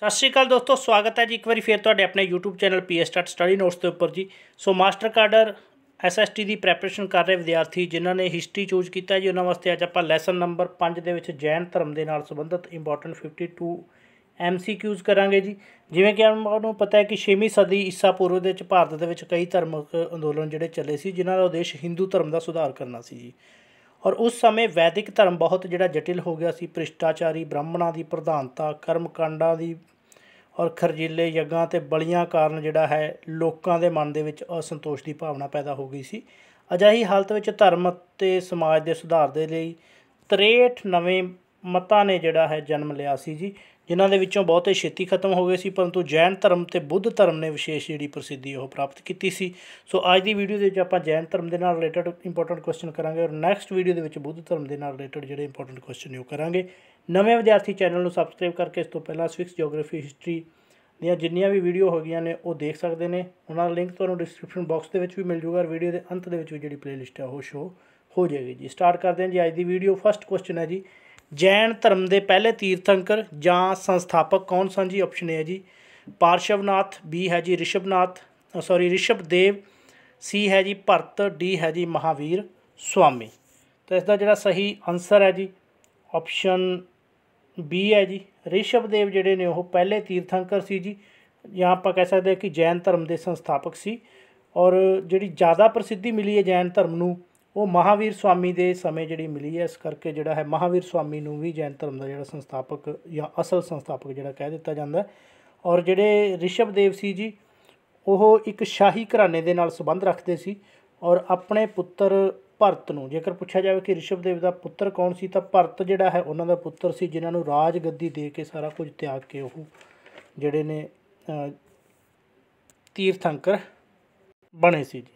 ਸਤਿ ਸ਼੍ਰੀ ਅਕਾਲ ਦੋਸਤੋ ਸਵਾਗਤ ਹੈ ਜੀ ਇੱਕ ਵਾਰੀ ਫੇਰ ਤੁਹਾਡੇ ਆਪਣੇ YouTube channel P start study notes ਦੇ ਉੱਪਰ ਜੀ ਸੋ ਮਾਸਟਰ ਕਾਰਡਰ SST ਦੀ ਪ੍ਰੈਪਰੇਸ਼ਨ ਕਰ ਰਹੇ ਵਿਦਿਆਰਥੀ ਜਿਨ੍ਹਾਂ ਨੇ ਹਿਸਟਰੀ ਚੂਜ਼ ਕੀਤਾ ਜੀ ਉਹਨਾਂ ਵਾਸਤੇ ਅੱਜ ਆਪਾਂ ਲੈਸਨ ਨੰਬਰ 5 ਦੇ ਵਿੱਚ ਜੈਨ ਧਰਮ ਦੇ ਨਾਲ ਸੰਬੰਧਿਤ ਇੰਪੋਰਟੈਂਟ 52 MCQs ਕਰਾਂਗੇ ਜੀ ਜਿਵੇਂ ਕਿ ਆਪਾਂ ਨੂੰ ਪਤਾ ਹੈ ਕਿ 6ਵੀਂ ਸਦੀ ਈਸਾ ਪੂਰਵ ਦੇ ਵਿੱਚ ਭਾਰਤ ਦੇ ਵਿੱਚ ਕਈ ਧਰਮਕ ਅੰਦੋਲਨ ਜਿਹੜੇ ਚੱਲੇ ਸੀ ਜਿਨ੍ਹਾਂ ਦਾ ਉਦੇਸ਼ ਹਿੰਦੂ ਧਰਮ ਦਾ ਸੁਧਾਰ ਕਰਨਾ ਸੀ ਜੀ ਔਰ ਉਸ ਸਮੇਂ ਵੈਦਿਕ ਧਰਮ ਬਹੁਤ ਜਿਹੜਾ ਜਟਿਲ ਹੋ ਗਿਆ ਸੀ ਭ੍ਰਿਸ਼ਟਾਚਾਰੀ ਬ੍ਰਾਹਮਣਾਂ ਦੀ ਪ੍ਰਧਾਨਤਾ ਕਰਮਕਾਂਡਾਂ ਦੀ ਔਰ ਖਰਜੀਲੇ ਯੱਗਾਂ ਤੇ ਬਲੀਆਂ ਕਾਰਨ ਜਿਹੜਾ ਹੈ ਲੋਕਾਂ ਦੇ ਮਨ ਦੇ ਵਿੱਚ ਅਸੰਤੋਸ਼ ਦੀ ਭਾਵਨਾ ਪੈਦਾ ਹੋ ਗਈ ਸੀ ਅਜਿਹੀ ਹਾਲਤ ਵਿੱਚ ਧਰਮ ਤੇ ਸਮਾਜ ਦੇ ਸੁਧਾਰ ਦੇ ਲਈ 63 ਨਵੇਂ ਮਤਾਂ ਨੇ ਜਿਹੜਾ ਹੈ ਜਨਮ ਲਿਆ ਸੀ ਜੀ ਜਿਨ੍ਹਾਂ ਦੇ ਵਿੱਚੋਂ ਬਹੁਤੇ ਛੇਤੀ ਖਤਮ ਹੋ ਗਏ ਸੀ ਪਰੰਤੂ ਜੈਨ ਧਰਮ ਤੇ ਬੁੱਧ ਧਰਮ ਨੇ ਵਿਸ਼ੇਸ਼ ਜਿਹੜੀ ਪ੍ਰਸਿੱਧੀ ਉਹ ਪ੍ਰਾਪਤ ਕੀਤੀ ਸੀ ਸੋ ਅੱਜ ਦੀ ਵੀਡੀਓ ਦੇ ਵਿੱਚ ਆਪਾਂ ਜੈਨ ਧਰਮ ਦੇ ਨਾਲ ਰਿਲੇਟਡ ਇੰਪੋਰਟੈਂਟ ਕੁਐਸਚਨ ਕਰਾਂਗੇ ਔਰ ਨੈਕਸਟ ਵੀਡੀਓ ਦੇ ਵਿੱਚ ਬੁੱਧ ਧਰਮ ਦੇ ਨਾਲ ਰਿਲੇਟਡ ਜਿਹੜੇ ਇੰਪੋਰਟੈਂਟ ਕੁਐਸਚਨ ਨੇ ਉਹ ਕਰਾਂਗੇ ਨਵੇਂ ਵਿਦਿਆਰਥੀ ਚੈਨਲ ਨੂੰ ਸਬਸਕ੍ਰਾਈਬ ਕਰਕੇ ਇਸ ਤੋਂ ਪਹਿਲਾਂ ਸਵਿਕਸ ਜੀਓਗ੍ਰਾਫੀ ਹਿਸਟਰੀ ਦੀਆਂ ਜਿੰਨੀਆਂ ਵੀ ਵੀਡੀਓ ਹੋ ਗਈਆਂ ਨੇ ਉਹ ਦੇਖ ਸਕਦੇ ਨੇ ਉਹਨਾਂ ਦਾ ਲਿੰਕ ਤੁਹਾਨੂੰ ਡਿਸਕ੍ਰਿਪਸ਼ਨ ਬਾਕਸ ਦੇ ਵਿੱਚ ਵੀ ਮਿਲ ਜਾਊਗਾ ਔਰ ਵੀਡੀਓ ਦੇ ਅੰਤ ਦੇ ਵਿੱਚ ਵੀ ਜਿਹੜੀ ਪਲੇਲਿਸਟ ਹੈ ਉਹ ਸ਼ੋ ਹੋ ਜਾਏਗੀ ਜੀ ਸਟਾਰਟ ਕਰਦੇ ਹਾਂ ਜੀ ਅੱਜ ਦੀ ਵੀਡੀਓ ਫਸਟ ਕੁਐਸਚਨ ਹੈ ਜੀ ਜੈਨ ਧਰਮ ਦੇ ਪਹਿਲੇ ਤੀਰਥੰਕਰ ਜਾਂ ਸੰਸਥਾਪਕ ਕੌਣ ਸਨ ਜੀ ਆਪਸ਼ਨ ਏ ਹੈ ਜੀ ਪਾਰਸ਼ਵਨਾਥ ਬੀ ਹੈ ਜੀ ਰਿਸ਼ਭਨਾਥ ਸੌਰੀ ਰਿਸ਼ਭਦੇਵ ਸੀ ਹੈ ਜੀ ਭਰਤ ਡੀ ਹੈ ਜੀ ਮਹਾਵੀਰ ਸੁਆਮੀ ਤਾਂ ਇਸ ਦਾ ਜਿਹੜਾ ਸਹੀ ਆਨਸਰ ਹੈ ਜੀ ਆਪਸ਼ਨ ਬੀ ਹੈ ਜੀ ਰਿਸ਼ਭਦੇਵ ਜਿਹੜੇ ਨੇ ਉਹ ਪਹਿਲੇ ਤੀਰਥੰਕਰ ਸੀ ਜੀ ਜਾਂ ਆਪਾਂ ਕਹਿ ਸਕਦੇ ਹਾਂ ਕਿ ਜੈਨ ਧਰਮ ਦੇ ਸੰਸਥਾਪਕ ਸੀ ਔਰ ਜਿਹੜੀ ਜ਼ਿਆਦਾ ਪ੍ਰਸਿੱਧੀ ਮਿਲੀ ਹੈ ਜੈਨ ਧਰਮ ਨੂੰ ਉਹ ਮਹਾਵੀਰ ਸਵਾਮੀ ਦੇ ਸਮੇਂ ਜਿਹੜੀ ਮਿਲੀ ਹੈ ਇਸ ਕਰਕੇ ਜਿਹੜਾ ਹੈ ਮਹਾਵੀਰ ਸਵਾਮੀ ਨੂੰ ਵੀ ਜੈਨ ਧਰਮ ਦਾ ਜਿਹੜਾ ਸੰਸਥਾਪਕ ਜਾਂ ਅਸਲ ਸੰਸਥਾਪਕ ਜਿਹੜਾ ਕਹਿ ਦਿੱਤਾ ਜਾਂਦਾ ਔਰ ਜਿਹੜੇ ਰਿਸ਼ਭ ਦੇਵ ਸੀ ਜੀ ਉਹ ਇੱਕ ਸ਼ਾਹੀ ਘਰਾਣੇ ਦੇ ਨਾਲ ਸਬੰਧ ਰੱਖਦੇ ਸੀ ਔਰ ਆਪਣੇ ਪੁੱਤਰ ਭਰਤ ਨੂੰ ਜੇਕਰ ਪੁੱਛਿਆ ਜਾਵੇ ਕਿ ਰਿਸ਼ਭ ਦੇਵ ਦਾ ਪੁੱਤਰ ਕੌਣ ਸੀ ਤਾਂ ਭਰਤ ਜਿਹੜਾ ਹੈ ਉਹਨਾਂ ਦਾ ਪੁੱਤਰ ਸੀ ਜਿਨ੍ਹਾਂ ਨੂੰ ਰਾਜ ਗੱਦੀ ਦੇ ਕੇ ਸਾਰਾ ਕੁਝ ਤਿਆਗ ਕੇ ਉਹ ਜਿਹੜੇ ਨੇ ਤੀਰਥੰਕਰ ਬਣੇ ਸੀ ਜੀ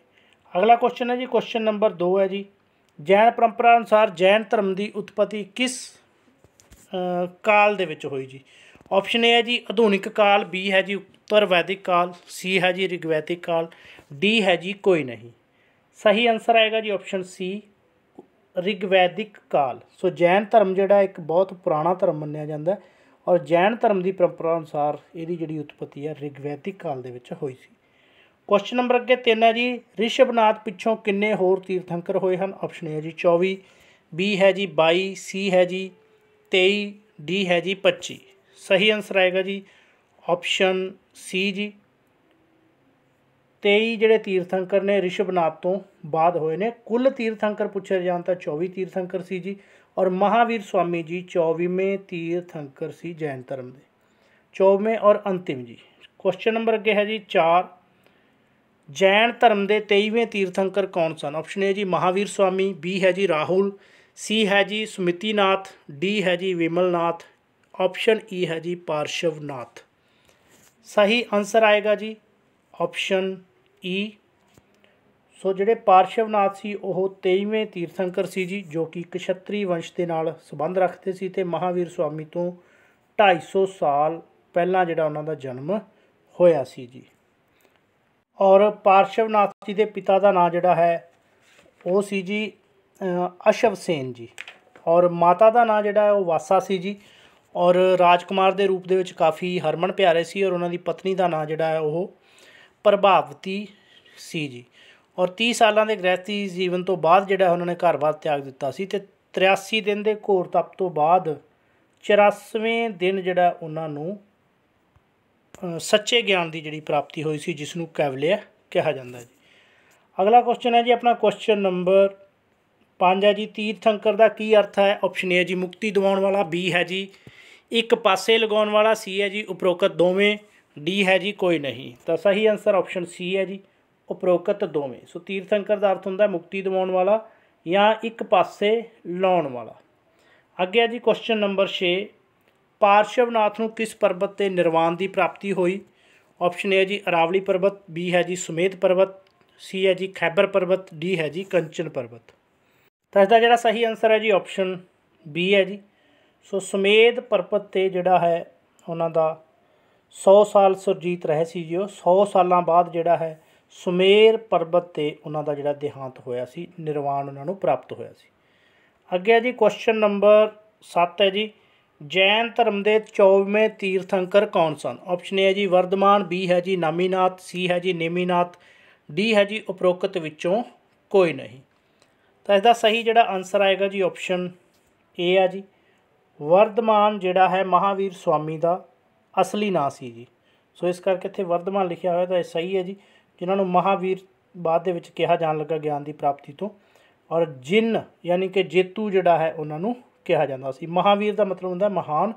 ਅਗਲਾ ਕੁਐਸਚਨ ਹੈ ਜੀ ਕੁਐਸਚਨ ਨੰਬਰ 2 ਹੈ ਜੀ ਜੈਨ ਪਰੰਪਰਾ ਅਨੁਸਾਰ ਜੈਨ ਧਰਮ ਦੀ ਉਤਪਤੀ ਕਿਸ ਕਾਲ ਦੇ ਵਿੱਚ ਹੋਈ ਜੀ ਆਪਸ਼ਨ ਏ ਹੈ ਜੀ ਆਧੁਨਿਕ ਕਾਲ ਬੀ ਹੈ ਜੀ ਉੱਤਰ ਵੈਦਿਕ ਕਾਲ ਸੀ ਹੈ ਜੀ ਰਿਗਵੈਦਿਕ ਕਾਲ ਡੀ ਹੈ ਜੀ ਕੋਈ ਨਹੀਂ ਸਹੀ ਆਨਸਰ ਆਏਗਾ ਜੀ ਆਪਸ਼ਨ ਸੀ ਰਿਗਵੈਦਿਕ ਕਾਲ ਸੋ ਜੈਨ ਧਰਮ ਜਿਹੜਾ ਇੱਕ ਬਹੁਤ ਪੁਰਾਣਾ ਧਰਮ ਮੰਨਿਆ ਜਾਂਦਾ ਔਰ ਜੈਨ ਧਰਮ ਦੀ ਪਰੰਪਰਾ ਅਨੁਸਾਰ ਇਹਦੀ ਜਿਹੜੀ ਉਤਪਤੀ ਹੈ ਰਿਗਵੈਦਿਕ ਕਾਲ ਦੇ ਵਿੱਚ ਹੋਈ ਸੀ ਕੁਐਸਚਨ ਨੰਬਰ ਅੱਗੇ 3 ਹੈ ਜੀ ਰਿਸ਼ਭਨਾਥ ਪਿੱਛੋਂ ਕਿੰਨੇ ਹੋਰ ਤੀਰਥੰਕਰ ਹੋਏ ਹਨ ਆਪਸ਼ਨ ਹੈ ਜੀ 24 ਬੀ ਹੈ ਜੀ 22 ਸੀ ਹੈ ਜੀ 23 ਡੀ ਹੈ ਜੀ 25 ਸਹੀ ਆਨਸਰ ਆਏਗਾ ਜੀ ਆਪਸ਼ਨ ਸੀ ਜੀ 23 ਜਿਹੜੇ ਤੀਰਥੰਕਰ ਨੇ ਰਿਸ਼ਭਨਾਥ ਤੋਂ ਬਾਅਦ ਹੋਏ ਨੇ ਕੁੱਲ ਤੀਰਥੰਕਰ ਪੁੱਛੇ ਜਾਣ ਤਾਂ 24 ਤੀਰਥੰਕਰ ਸੀ ਜੀ ਔਰ ਮਹਾਵੀਰ ਸਵਾਮੀ ਜੀ 24ਵੇਂ ਤੀਰਥੰਕਰ ਸੀ ਜੈਨ ਧਰਮ ਦੇ 24ਵੇਂ ਔਰ ਅੰਤਿਮ ਜੀ ਕੁਐਸਚਨ ਨੰਬਰ ਅੱਗੇ ਹੈ ਜੀ 4 ਜੈਨ ਧਰਮ ਦੇ 23ਵੇਂ ਤੀਰਥੰਕਰ ਕੌਣ ਸਨ ਆਪਸ਼ਨ ਹੈ ਜੀ ਮਹਾਵੀਰ ਸਵਾਮੀ ਬੀ ਹੈ ਜੀ ਰਾਹੁਲ ਸੀ ਹੈ ਜੀ ਸੁਮਿਤੀਨਾਥ ਡੀ ਹੈ ਜੀ ਵਿਮਲਨਾਥ ਆਪਸ਼ਨ ਈ e ਹੈ ਜੀ ਪਾਰਸ਼ਵਨਾਥ ਸਹੀ ਆਨਸਰ ਆਏਗਾ ਜੀ ਆਪਸ਼ਨ ਈ e। ਸੋ ਜਿਹੜੇ ਪਾਰਸ਼ਵਨਾਥ ਸੀ ਉਹ 23ਵੇਂ ਤੀਰਥੰਕਰ ਸੀ ਜੀ ਜੋ ਕਿ ਕਸ਼ਤਰੀ ਵੰਸ਼ ਦੇ ਨਾਲ ਸੰਬੰਧ ਰੱਖਦੇ ਸੀ ਤੇ ਮਹਾਵੀਰ ਸਵਾਮੀ ਤੋਂ 250 ਸਾਲ ਪਹਿਲਾਂ ਜਿਹੜਾ ਉਹਨਾਂ ਦਾ ਜਨਮ ਹੋਇਆ ਸੀ ਜੀ ਔਰ ਪਾਰਸ਼ਵਨਾਥ ਜੀ ਦੇ ਪਿਤਾ ਦਾ ਨਾਮ ਜਿਹੜਾ ਹੈ ਉਹ ਸੀ ਜੀ ਅਸ਼ਵ ਸੇਨ ਜੀ ਔਰ ਮਾਤਾ ਦਾ ਨਾਮ ਜਿਹੜਾ ਹੈ ਉਹ ਵਾਸਾ ਸੀ ਜੀ ਔਰ ਰਾਜਕੁਮਾਰ ਦੇ ਰੂਪ ਦੇ ਵਿੱਚ ਕਾਫੀ ਹਰਮਨ ਪਿਆਰੇ ਸੀ ਔਰ ਉਹਨਾਂ ਦੀ ਪਤਨੀ ਦਾ ਨਾਮ ਜਿਹੜਾ ਹੈ ਉਹ ਪ੍ਰਭਾਵਤੀ ਸੀ ਜੀ ਔਰ 30 ਸਾਲਾਂ ਦੇ ਗ੍ਰਹਿਸਥੀ ਜੀਵਨ ਤੋਂ ਬਾਅਦ ਜਿਹੜਾ ਉਹਨਾਂ ਨੇ ਘਰ-ਬਾਰ ਤਿਆਗ ਦਿੱਤਾ ਸੀ ਤੇ 83 ਦਿਨ ਦੇ ਘੋਰ ਤਪ ਤੋਂ ਬਾਅਦ 84ਵੇਂ ਦਿਨ ਜਿਹੜਾ ਉਹਨਾਂ ਨੂੰ ਸੱਚੇ ਗਿਆਨ ਦੀ ਜਿਹੜੀ ਪ੍ਰਾਪਤੀ ਹੋਈ ਸੀ ਜਿਸ ਨੂੰ ਕੈਵਲਿਆ ਕਿਹਾ ਜਾਂਦਾ ਜੀ ਅਗਲਾ ਕੁਐਸਚਨ ਹੈ ਜੀ ਆਪਣਾ ਕੁਐਸਚਨ ਨੰਬਰ 5 ਹੈ ਜੀ ਤੀਰਥੰਕਰ ਦਾ ਕੀ ਅਰਥ ਹੈ ਆਪਸ਼ਨ ਏ ਜੀ ਮੁਕਤੀ ਦਿਵਾਉਣ ਵਾਲਾ ਬੀ ਹੈ ਜੀ ਇੱਕ ਪਾਸੇ ਲਗਾਉਣ ਵਾਲਾ ਸੀ ਹੈ ਜੀ ਉਪਰੋਕਤ ਦੋਵੇਂ ਡੀ ਹੈ ਜੀ ਕੋਈ ਨਹੀਂ ਤਾਂ ਸਹੀ ਆਨਸਰ ਆਪਸ਼ਨ ਸੀ ਹੈ ਜੀ ਉਪਰੋਕਤ ਦੋਵੇਂ ਸੋ ਤੀਰਥੰਕਰ ਦਾ ਅਰਥ ਹੁੰਦਾ ਮੁਕਤੀ ਦਿਵਾਉਣ ਵਾਲਾ ਜਾਂ ਇੱਕ ਪਾਸੇ ਲਾਉਣ ਵਾਲਾ ਅੱਗੇ ਹੈ ਜੀ ਕੁਐਸਚਨ ਨੰਬਰ 6 ਪਾਰਸ਼ਵਨਾਥ ਨੂੰ ਕਿਸ ਪਰਬਤ ਤੇ ਨਿਰਵਾਣ ਦੀ ਪ੍ਰਾਪਤੀ ਹੋਈ ਆਪਸ਼ਨ ਹੈ ਜੀ ਅਰਾਵਲੀ ਪਰਬਤ ਬੀ ਹੈ ਜੀ ਸੁਮੇਧ ਪਰਬਤ ਸੀ ਹੈ ਜੀ ਖੈਬਰ ਪਰਬਤ ਡੀ ਹੈ ਜੀ ਕੰਚਨ ਪਰਬਤ ਤਾਂ ਇਸ ਦਾ ਜਿਹੜਾ ਸਹੀ ਆਨਸਰ ਹੈ ਜੀ ਆਪਸ਼ਨ ਬੀ ਹੈ ਜੀ ਸੋ ਸੁਮੇਧ ਪਰਬਤ ਤੇ ਜਿਹੜਾ ਹੈ ਉਹਨਾਂ ਦਾ 100 ਸਾਲ ਸੁਰਜੀਤ ਰਹੇ ਸੀ ਜੀ ਉਹ 100 ਸਾਲਾਂ ਬਾਅਦ ਜਿਹੜਾ ਹੈ ਸੁਮੇਰ ਪਰਬਤ ਤੇ ਉਹਨਾਂ ਦਾ ਜਿਹੜਾ ਦੇਹਾਂਤ ਹੋਇਆ ਸੀ ਨਿਰਵਾਣ ਉਹਨਾਂ ਨੂੰ ਪ੍ਰਾਪਤ ਹੋਇਆ ਸੀ ਅੱਗੇ ਹੈ ਜੀ ਕੁਐਸਚਨ ਨੰਬਰ 7 ਹੈ ਜੀ ਜੈਨ ਧਰਮ ਦੇ 24ਵੇਂ ਤੀਰਥੰਕਰ ਕੌਣ ਸਨ ਆਪਸ਼ਨ ਹੈ ਜੀ ਵਰਦਮਾਨ ਬੀ ਹੈ ਜੀ ਨਾਮੀਨਾਥ ਸੀ ਹੈ ਜੀ ਨੇਮੀਨਾਥ ਡੀ ਹੈ ਜੀ ਉਪਰੋਕਤ ਵਿੱਚੋਂ ਕੋਈ ਨਹੀਂ ਤਾਂ ਇਸ ਦਾ ਸਹੀ ਜਿਹੜਾ ਆਨਸਰ ਆਏਗਾ ਜੀ ਆਪਸ਼ਨ ਏ ਆ ਜੀ ਵਰਦਮਾਨ ਜਿਹੜਾ ਹੈ ਮਹਾਵੀਰ ਸਵਾਮੀ ਦਾ ਅਸਲੀ ਨਾਂ ਸੀ ਜੀ ਸੋ ਇਸ ਕਰਕੇ ਇੱਥੇ ਵਰਦਮਾਨ ਲਿਖਿਆ ਹੋਇਆ ਤਾਂ ਇਹ ਸਹੀ ਹੈ ਜੀ ਜਿਨ੍ਹਾਂ ਨੂੰ ਮਹਾਵੀਰ ਬਾਅਦ ਦੇ ਵਿੱਚ ਕਿਹਾ ਜਾਣ ਲੱਗਾ ਗਿਆਨ ਦੀ ਪ੍ਰਾਪਤੀ ਤੋਂ ਔਰ ਜਿੰਨ ਯਾਨੀ ਕਿ ਜੇਤੂ ਜਿਹੜਾ ਹੈ ਉਹਨਾਂ ਨੂੰ ਕਿਹਾ ਜਾਂਦਾ ਸੀ ਮਹਾਵੀਰ ਦਾ ਮਤਲਬ ਹੁੰਦਾ ਮਹਾਨ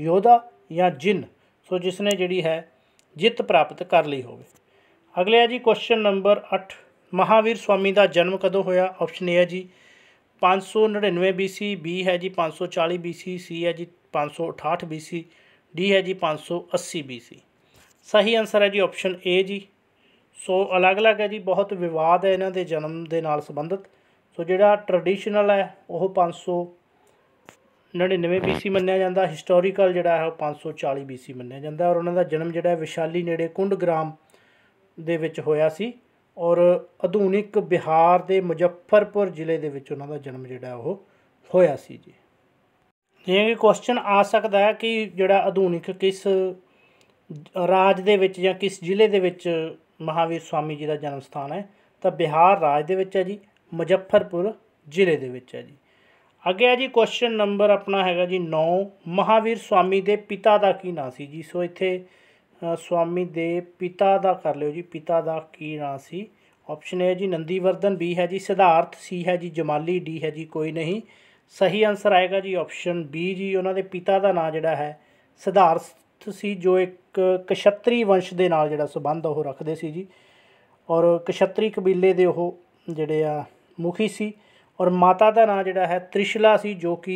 ਯੋਧਾ ਜਾਂ ਜਿੰਨ ਸੋ ਜਿਸ ਨੇ ਜਿਹੜੀ ਹੈ ਜਿੱਤ ਪ੍ਰਾਪਤ ਕਰ ਲਈ ਹੋਵੇ ਅਗਲੇ ਹੈ ਜੀ ਕੁਐਸਚਨ ਨੰਬਰ 8 ਮਹਾਵੀਰ ਸਵਾਮੀ ਦਾ ਜਨਮ ਕਦੋਂ ਹੋਇਆ ਆਪਸ਼ਨ ਏ ਹੈ ਜੀ 599 BC B ਹੈ ਜੀ 540 BC C ਹੈ ਜੀ 568 BC D ਹੈ ਜੀ 580 BC ਸਹੀ ਆਨਸਰ ਹੈ ਜੀ ਆਪਸ਼ਨ A ਜੀ ਸੋ ਅਲੱਗ-ਅਲੱਗ ਹੈ ਜੀ ਬਹੁਤ ਵਿਵਾਦ ਹੈ ਇਹਨਾਂ ਦੇ ਜਨਮ ਦੇ ਨਾਲ ਸੰਬੰਧਿਤ ਸੋ ਜਿਹੜਾ ਟ੍ਰੈਡੀਸ਼ਨਲ ਹੈ ਉਹ 500 99 BC ਮੰਨਿਆ ਜਾਂਦਾ ਹਿਸਟੋਰੀਕਲ ਜਿਹੜਾ ਹੈ ਉਹ 540 BC ਮੰਨਿਆ ਜਾਂਦਾ ਔਰ ਉਹਨਾਂ ਦਾ ਜਨਮ ਜਿਹੜਾ ਹੈ ਵਿਸ਼ਾਲੀ ਨੇੜੇ ਕੁੰਡ ਗ੍ਰਾਮ ਦੇ ਵਿੱਚ ਹੋਇਆ ਸੀ ਔਰ ਆਧੁਨਿਕ ਬਿਹਾਰ ਦੇ ਮੁਜ਼ੱਫਰਪੁਰ ਜ਼ਿਲ੍ਹੇ ਦੇ ਵਿੱਚ ਉਹਨਾਂ ਦਾ ਜਨਮ ਜਿਹੜਾ ਉਹ ਹੋਇਆ ਸੀ ਜੀ ਜਿਵੇਂ ਕਿ ਕੁਐਸਚਨ ਆ ਸਕਦਾ ਹੈ ਕਿ ਜਿਹੜਾ ਆਧੁਨਿਕ ਕਿਸ ਰਾਜ ਦੇ ਵਿੱਚ ਜਾਂ ਕਿਸ ਜ਼ਿਲ੍ਹੇ ਦੇ ਵਿੱਚ ਮਹਾਵੀਰ ਸਵਾਮੀ ਜੀ ਦਾ ਜਨਮ ਸਥਾਨ ਹੈ ਤਾਂ ਬਿਹਾਰ ਰਾਜ ਦੇ ਵਿੱਚ ਹੈ ਜੀ ਮੁਜ਼ੱਫਰਪੁਰ ਜ਼ਿਲ੍ਹੇ ਦੇ ਵਿੱਚ ਹੈ ਜੀ ਅੱਗੇ ਆ ਜੀ ਕੁਐਸਚਨ ਨੰਬਰ ਆਪਣਾ ਹੈਗਾ ਜੀ 9 ਮਹਾਵੀਰ ਸਵਾਮੀ ਦੇ ਪਿਤਾ ਦਾ ਕੀ ਨਾਂ ਸੀ ਜੀ ਸੋ ਇੱਥੇ ਸਵਾਮੀ ਦੇ ਪਿਤਾ ਦਾ ਕਰ ਲਿਓ ਜੀ ਪਿਤਾ ਦਾ ਕੀ ਨਾਂ ਸੀ ਆਪਸ਼ਨ ਹੈ ਜੀ ਨੰਦੀਵਰਧਨ ਬੀ ਹੈ ਜੀ ਸਿਧਾਰਥ ਸੀ ਹੈ ਜੀ ਜਮਾਲੀ ਡੀ ਹੈ ਜੀ ਕੋਈ ਨਹੀਂ ਸਹੀ ਆਨਸਰ ਆਏਗਾ ਜੀ ਆਪਸ਼ਨ ਬੀ ਜੀ ਉਹਨਾਂ ਦੇ ਪਿਤਾ ਦਾ ਨਾਂ ਜਿਹੜਾ ਹੈ ਸਿਧਾਰਥ ਸੀ ਜੋ ਇੱਕ ਕਸ਼ਤਰੀ ਵੰਸ਼ ਦੇ ਨਾਲ ਜਿਹੜਾ ਸਬੰਧ ਉਹ ਰੱਖਦੇ ਸੀ ਜੀ ਔਰ ਕਸ਼ਤਰੀ ਕਬੀਲੇ ਦੇ ਉਹ ਜਿਹੜੇ ਆ ਮੁਖੀ ਸੀ ਔਰ ਮਾਤਾ ਦਾ ਨਾਂ ਜਿਹੜਾ ਹੈ ਤ੍ਰਿਸ਼ਲਾ ਸੀ ਜੋ ਕਿ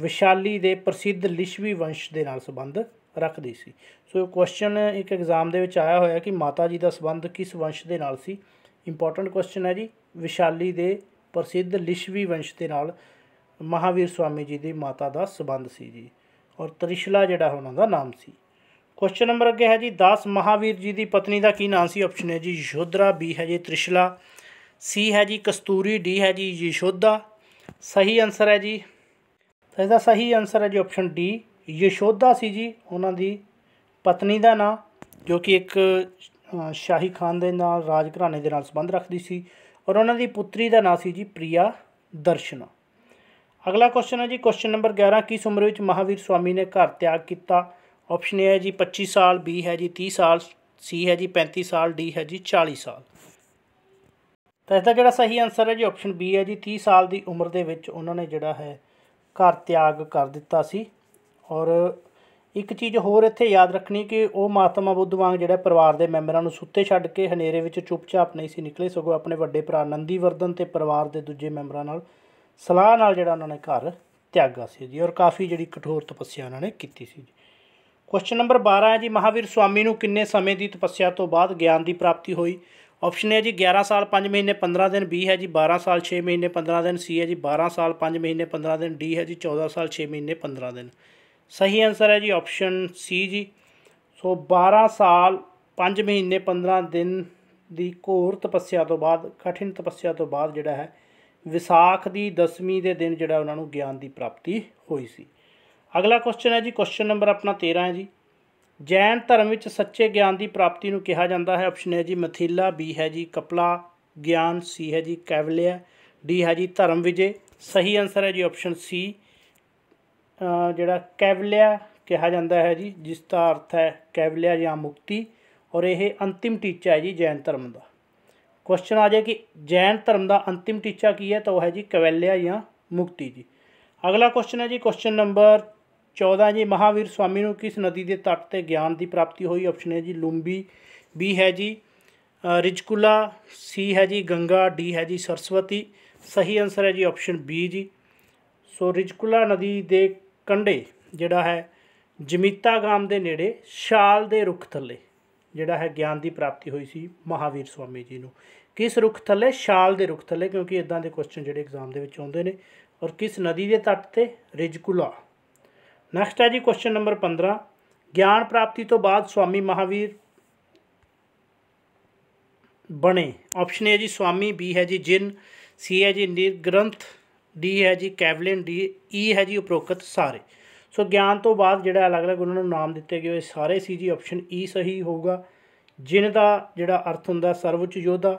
ਵਿਸ਼ਾਲੀ ਦੇ ਪ੍ਰਸਿੱਧ ਲਿਸ਼ਵੀ ਵੰਸ਼ ਦੇ ਨਾਲ ਸੰਬੰਧ ਰੱਖਦੀ ਸੀ ਸੋ ਕੁਐਸਚਨ ਇੱਕ ਐਗਜ਼ਾਮ ਦੇ ਵਿੱਚ ਆਇਆ ਹੋਇਆ ਕਿ ਮਾਤਾ ਜੀ ਦਾ ਸੰਬੰਧ ਕਿਸ ਵੰਸ਼ ਦੇ ਨਾਲ ਸੀ ਇੰਪੋਰਟੈਂਟ ਕੁਐਸਚਨ ਹੈ ਜੀ ਵਿਸ਼ਾਲੀ ਦੇ ਪ੍ਰਸਿੱਧ ਲਿਸ਼ਵੀ ਵੰਸ਼ ਦੇ ਨਾਲ ਮਹਾਵੀਰ ਸਵਾਮੀ ਜੀ ਦੀ ਮਾਤਾ ਦਾ ਸੰਬੰਧ ਸੀ ਜੀ ਔਰ ਤ੍ਰਿਸ਼ਲਾ ਜਿਹੜਾ ਉਹਨਾਂ ਦਾ ਨਾਮ ਸੀ ਕੁਐਸਚਨ ਨੰਬਰ ਅੱਗੇ ਹੈ ਜੀ 10 ਮਹਾਵੀਰ ਜੀ ਦੀ ਪਤਨੀ ਦਾ ਕੀ ਨਾਮ ਸੀ ਆਪਸ਼ਨ ਹੈ ਜੀ ਯੋਧਰਾ ਬੀ ਹੈ ਜੀ ਤ੍ਰਿਸ਼ਲਾ ਸੀ ਹੈ ਜੀ ਕਸਤੂਰੀ ਡੀ ਹੈ ਜੀ ਯਸ਼ੋਦਾ ਸਹੀ ਆਨਸਰ ਹੈ ਜੀ ਤਾਂ ਇਹਦਾ ਸਹੀ ਆਨਸਰ ਹੈ ਜੀ ਆਪਸ਼ਨ ਡੀ ਯਸ਼ੋਦਾ ਸੀ ਜੀ ਉਹਨਾਂ ਦੀ ਪਤਨੀ ਦਾ ਨਾਮ ਜੋ ਕਿ ਇੱਕ ਸ਼ਾਹੀ ਖਾਨ ਦੇ ਨਾਲ ਰਾਜ ਘਰਾਣੇ ਦੇ ਨਾਲ ਸੰਬੰਧ ਰੱਖਦੀ ਸੀ ਔਰ ਉਹਨਾਂ ਦੀ ਪੁੱਤਰੀ ਦਾ ਨਾਮ ਸੀ ਜੀ ਪ੍ਰਿਆ ਦਰਸ਼ਨ ਅਗਲਾ ਕੁਐਸਚਨ ਹੈ ਜੀ ਕੁਐਸਚਨ ਨੰਬਰ 11 ਕਿਸ ਉਮਰ ਵਿੱਚ ਮਹਾਵੀਰ ਸਵਾਮੀ ਨੇ ਘਰ ਤਿਆਗ ਕੀਤਾ ਆਪਸ਼ਨ ਹੈ ਜੀ 25 ਸਾਲ ਬੀ ਹੈ ਜੀ 30 ਸਾਲ ਸੀ ਹੈ ਜੀ 35 ਸਾਲ ਡੀ ਹੈ ਜੀ 40 ਸਾਲ ਤਾਂ ਇਸ ਦਾ ਜਿਹੜਾ ਸਹੀ ਆਨਸਰ ਹੈ ਜੀ ਆਪਸ਼ਨ ਬੀ ਹੈ ਜੀ 30 ਸਾਲ ਦੀ ਉਮਰ ਦੇ ਵਿੱਚ ਉਹਨਾਂ ਨੇ ਜਿਹੜਾ ਹੈ ਘਰ ਤਿਆਗ ਕਰ ਦਿੱਤਾ ਸੀ ਔਰ ਇੱਕ ਚੀਜ਼ ਹੋਰ ਇੱਥੇ ਯਾਦ ਰੱਖਣੀ ਕਿ ਉਹ ਮਹਾਤਮਾ ਬੁੱਧ ਵਾਂਗ ਜਿਹੜਾ ਪਰਿਵਾਰ ਦੇ ਮੈਂਬਰਾਂ ਨੂੰ ਸੁੱਤੇ ਛੱਡ ਕੇ ਹਨੇਰੇ ਵਿੱਚ ਚੁੱਪਚਾਪ ਨਹੀਂ ਸੀ ਨਿਕਲੇ ਸਗੋਂ ਆਪਣੇ ਵੱਡੇ ਭਰਾ ਨੰਦੀ ਵਰਦਨ ਤੇ ਪਰਿਵਾਰ ਦੇ ਦੂਜੇ ਮੈਂਬਰਾਂ ਨਾਲ ਸਲਾਹ ਨਾਲ ਜਿਹੜਾ ਉਹਨਾਂ ਨੇ ਘਰ ਤਿਆਗਾ ਸੀ ਜੀ ਔਰ ਕਾਫੀ ਜਿਹੜੀ ਕਠੋਰ ਤਪੱਸਿਆ ਉਹਨਾਂ ਨੇ ਕੀਤੀ ਸੀ ਜੀ ਕੁਐਸਚਨ ਨੰਬਰ 12 ਹੈ ਜੀ ਮਹਾਵੀਰ ਸਵਾਮੀ ਨੂੰ ਕਿੰਨੇ ਸਮੇਂ ਦੀ ਤਪੱਸਿਆ ਤੋਂ ਬਾਅਦ ਗਿਆਨ ਦੀ ਪ੍ਰਾਪਤੀ ਹੋਈ ਆਪਸ਼ਨ ਹੈ ਜੀ 11 ਸਾਲ 5 ਮਹੀਨੇ 15 ਦਿਨ ਬੀ ਹੈ ਜੀ 12 ਸਾਲ 6 ਮਹੀਨੇ 15 ਦਿਨ ਸੀ ਹੈ ਜੀ 12 ਸਾਲ 5 ਮਹੀਨੇ 15 ਦਿਨ ਡੀ ਹੈ ਜੀ 14 ਸਾਲ 6 ਮਹੀਨੇ 15 ਦਿਨ ਸਹੀ ਆਨਸਰ ਹੈ ਜੀ ਆਪਸ਼ਨ ਸੀ ਜੀ ਸੋ 12 ਸਾਲ 5 ਮਹੀਨੇ 15 ਦਿਨ ਦੀ ਘੋਰ ਤਪੱਸਿਆ ਤੋਂ ਬਾਅਦ ਕਠਿਨ ਤਪੱਸਿਆ ਤੋਂ ਬਾਅਦ ਜਿਹੜਾ ਹੈ ਵਿਸਾਖ ਦੀ 10ਵੀਂ ਦੇ ਦਿਨ ਜਿਹੜਾ ਉਹਨਾਂ ਨੂੰ ਗਿਆਨ ਦੀ ਪ੍ਰਾਪਤੀ ਹੋਈ ਸੀ ਅਗਲਾ ਕੁਐਸਚਨ ਹੈ ਜੀ ਕੁਐਸਚਨ ਨੰਬਰ ਆਪਣਾ 13 ਹੈ ਜੀ ਜੈਨ ਧਰਮ ਵਿੱਚ ਸੱਚੇ ਗਿਆਨ ਦੀ ਪ੍ਰਾਪਤੀ ਨੂੰ ਕਿਹਾ ਜਾਂਦਾ ਹੈ ਆਪਸ਼ਨ ਹੈ ਜੀ ਮਥਿਲਾ ਬੀ ਹੈ ਜੀ ਕਪਲਾ ਗਿਆਨ ਸੀ ਹੈ ਜੀ ਕੈਵਲਿਆ ਡੀ ਹੈ ਜੀ ਧਰਮ ਵਿਜੇ ਸਹੀ ਆਨਸਰ ਹੈ ਜੀ ਆਪਸ਼ਨ ਸੀ ਜਿਹੜਾ ਕੈਵਲਿਆ ਕਿਹਾ ਜਾਂਦਾ ਹੈ ਜੀ ਜਿਸ ਦਾ ਅਰਥ ਹੈ ਕੈਵਲਿਆ ਜਾਂ ਮੁਕਤੀ ਔਰ ਇਹ ਅੰਤਿਮ ਟੀਚਾ ਹੈ ਜੀ ਜੈਨ ਧਰਮ ਦਾ ਕੁਐਸਚਨ ਆ ਜਾਏ ਕਿ ਜੈਨ ਧਰਮ ਦਾ ਅੰਤਿਮ ਟੀਚਾ ਕੀ ਹੈ ਤਾਂ ਉਹ ਹੈ ਜੀ ਕੈਵਲਿਆ ਜਾਂ ਮੁਕਤੀ ਜੀ ਅਗਲਾ ਕੁਐਸਚਨ ਹੈ ਜੀ ਕੁਐਸਚਨ ਨੰਬਰ 14 ਜੀ ਮਹਾਵੀਰ ਸਵਾਮੀ ਨੂੰ ਕਿਸ ਨਦੀ ਦੇ ਤੱਟ ਤੇ ਗਿਆਨ ਦੀ ਪ੍ਰਾਪਤੀ ਹੋਈ ਆਪਸ਼ਨ ਹੈ ਜੀ ਲੂੰਬੀ ਬੀ ਹੈ ਜੀ ਰਿਜਕੁਲਾ ਸੀ ਹੈ ਜੀ ਗੰਗਾ ਡੀ ਹੈ ਜੀ ਸਰਸਵਤੀ ਸਹੀ ਆਨਸਰ ਹੈ ਜੀ ਆਪਸ਼ਨ ਬੀ ਜੀ ਸੋ ਰਿਜਕੁਲਾ ਨਦੀ ਦੇ ਕੰਢੇ ਜਿਹੜਾ ਹੈ ਜਮੀਤਾ ਗਾਮ ਦੇ ਨੇੜੇ ਸ਼ਾਲ ਦੇ ਰੁੱਖ ਥੱਲੇ ਜਿਹੜਾ ਹੈ ਗਿਆਨ ਦੀ ਪ੍ਰਾਪਤੀ ਹੋਈ ਸੀ ਮਹਾਵੀਰ ਸਵਾਮੀ ਜੀ ਨੂੰ ਕਿਸ ਰੁੱਖ ਥੱਲੇ ਸ਼ਾਲ ਦੇ ਰੁੱਖ ਥੱਲੇ ਕਿਉਂਕਿ ਇਦਾਂ ਦੇ ਕੁਐਸਚਨ ਜਿਹੜੇ ਐਗਜ਼ਾਮ ਦੇ ਵਿੱਚ ਆਉਂਦੇ ਨੇ ਔਰ ਕਿਸ ਨਦੀ ਦੇ ਤੱਟ ਤੇ ਰਿਜਕੁਲਾ ਨੈਕਸਟ ਹੈ ਜੀ ਕੁਐਸਚਨ ਨੰਬਰ 15 ਗਿਆਨ ਪ੍ਰਾਪਤੀ ਤੋਂ ਬਾਅਦ ਸਵਾਮੀ ਮਹਾਵੀਰ ਬਣੇ ਆਪਸ਼ਨ ਹੈ ਜੀ ਸਵਾਮੀ ਬੀ ਹੈ ਜੀ ਜਿਨ ਸੀ ਹੈ ਜੀ ਨਿਰਗ੍ਰੰਥ ਡੀ ਹੈ ਜੀ ਕੈਵਲਨ ਡੀ ਈ e ਹੈ ਜੀ ਉਪਰੋਕਤ ਸਾਰੇ ਸੋ ਗਿਆਨ ਤੋਂ ਬਾਅਦ ਜਿਹੜਾ ਅਲੱਗ-ਅਲੱਗ ਉਹਨਾਂ ਨੂੰ ਨਾਮ ਦਿੱਤੇ ਗਏ ਸਾਰੇ ਸੀ ਜੀ ਆਪਸ਼ਨ ਈ e ਸਹੀ ਹੋਊਗਾ ਜਿਨ ਦਾ ਜਿਹੜਾ ਅਰਥ ਹੁੰਦਾ ਸਰਵਉੱਚ ਯੋਧਾ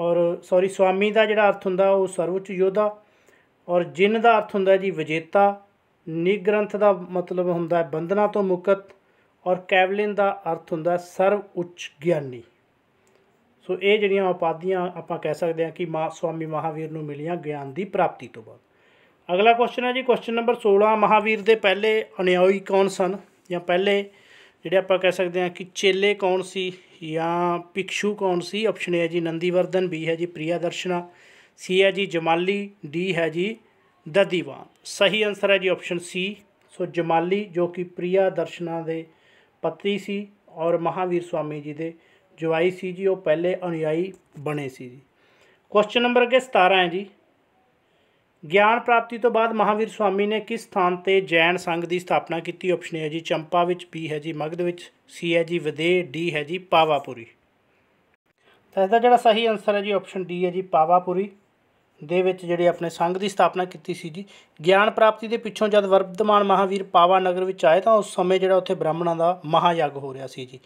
ਔਰ ਸੌਰੀ ਸਵਾਮੀ ਦਾ ਜਿਹੜਾ ਅਰਥ ਹੁੰਦਾ ਉਹ ਸਰਵਉੱਚ ਯੋਧਾ ਔਰ ਜਿਨ ਦਾ ਅਰਥ ਹੁੰਦਾ ਜੀ ਵਿਜੇਤਾ ਨਿਗ੍ਰੰਥ ਦਾ ਮਤਲਬ ਹੁੰਦਾ ਹੈ ਬੰਧਨਾਂ ਤੋਂ ਮੁਕਤ ਔਰ ਕੈਵਲਿਨ ਦਾ ਅਰਥ ਹੁੰਦਾ ਸਰਵ ਉੱਚ ਗਿਆਨੀ ਸੋ ਇਹ ਜਿਹੜੀਆਂ ਉਪਾਧੀਆਂ ਆਪਾਂ ਕਹਿ ਸਕਦੇ ਹਾਂ ਕਿ ਮਾ ਸੁਆਮੀ ਮਹਾਵੀਰ ਨੂੰ ਮਿਲੀਆਂ ਗਿਆਨ ਦੀ ਪ੍ਰਾਪਤੀ ਤੋਂ ਬਾਅਦ ਅਗਲਾ ਕੁਐਸਚਨ ਹੈ ਜੀ ਕੁਐਸਚਨ ਨੰਬਰ 16 ਮਹਾਵੀਰ ਦੇ ਪਹਿਲੇ ਅਨਿਆਈ ਕੌਣ ਸਨ ਜਾਂ ਪਹਿਲੇ ਜਿਹੜੇ ਆਪਾਂ ਕਹਿ ਸਕਦੇ ਹਾਂ ਕਿ ਚੇਲੇ ਕੌਣ ਸੀ ਜਾਂ ਭਿਕਸ਼ੂ ਕੌਣ ਸੀ ਆਪਸ਼ਨ ਹੈ ਜੀ ਨੰਦੀਵਰਧਨ ਬੀ ਹੈ ਜੀ ਪ੍ਰਿਆਦਰਸ਼ਨਾ ਸੀ ਹੈ ਜੀ ਜਮਾਲੀ ਡੀ ਹੈ ਜੀ ਦ ਦੀਵਾਨ ਸਹੀ ਆਨਸਰ ਹੈ ਜੀ ਆਪਸ਼ਨ ਸੀ ਸੋ ਜਮਾਲੀ ਜੋ ਕਿ ਪ੍ਰਿਆ ਦਰਸ਼ਨਾ ਦੇ ਪਤੀ ਸੀ ਔਰ ਮਹਾਵੀਰ ਸਵਾਮੀ ਜੀ ਦੇ ਜਵਾਈ ਸੀ ਜੀ ਉਹ ਪਹਿਲੇ ਅਨੁਯਾਈ ਬਣੇ ਸੀ ਜੀ ਕੁਐਸਚਨ ਨੰਬਰ ਅਗੇ 17 ਹੈ ਜੀ ਗਿਆਨ ਪ੍ਰਾਪਤੀ ਤੋਂ ਬਾਅਦ ਮਹਾਵੀਰ ਸਵਾਮੀ ਨੇ ਕਿਸ ਸਥਾਨ ਤੇ ਜੈਨ ਸੰਘ ਦੀ ਸਥਾਪਨਾ ਕੀਤੀ ਆਪਸ਼ਨ ਹੈ ਜੀ ਚੰਪਾ ਵਿੱਚ ਪੀ ਹੈ ਜੀ ਮਗਧ ਵਿੱਚ ਸੀ ਹੈ ਜੀ ਵਿਦੇ ਡੀ ਹੈ ਜੀ ਪਾਵਾਪੁਰੀ ਤਾਂ ਇਹਦਾ ਜਿਹੜਾ ਸਹੀ ਆਨਸਰ ਹੈ ਜੀ ਆਪਸ਼ਨ ਡੀ ਹੈ ਜੀ ਪਾਵਾਪੁਰੀ ਦੇ ਵਿੱਚ ਜਿਹੜੇ ਆਪਣੇ ਸੰਘ ਦੀ ਸਥਾਪਨਾ ਕੀਤੀ ਸੀ ਜੀ ਗਿਆਨ ਪ੍ਰਾਪਤੀ ਦੇ ਪਿੱਛੋਂ ਜਦ ਵਰਤਮਾਨ ਮਹਾਵੀਰ ਪਾਵਾ ਨਗਰ ਵਿੱਚ ਆਏ ਤਾਂ ਉਸ ਸਮੇਂ ਜਿਹੜਾ ਉੱਥੇ ਬ੍ਰਾਹਮਣਾਂ ਦਾ ਮਹਾਯੱਗ ਹੋ ਰਿਹਾ ਸੀ ਜੀ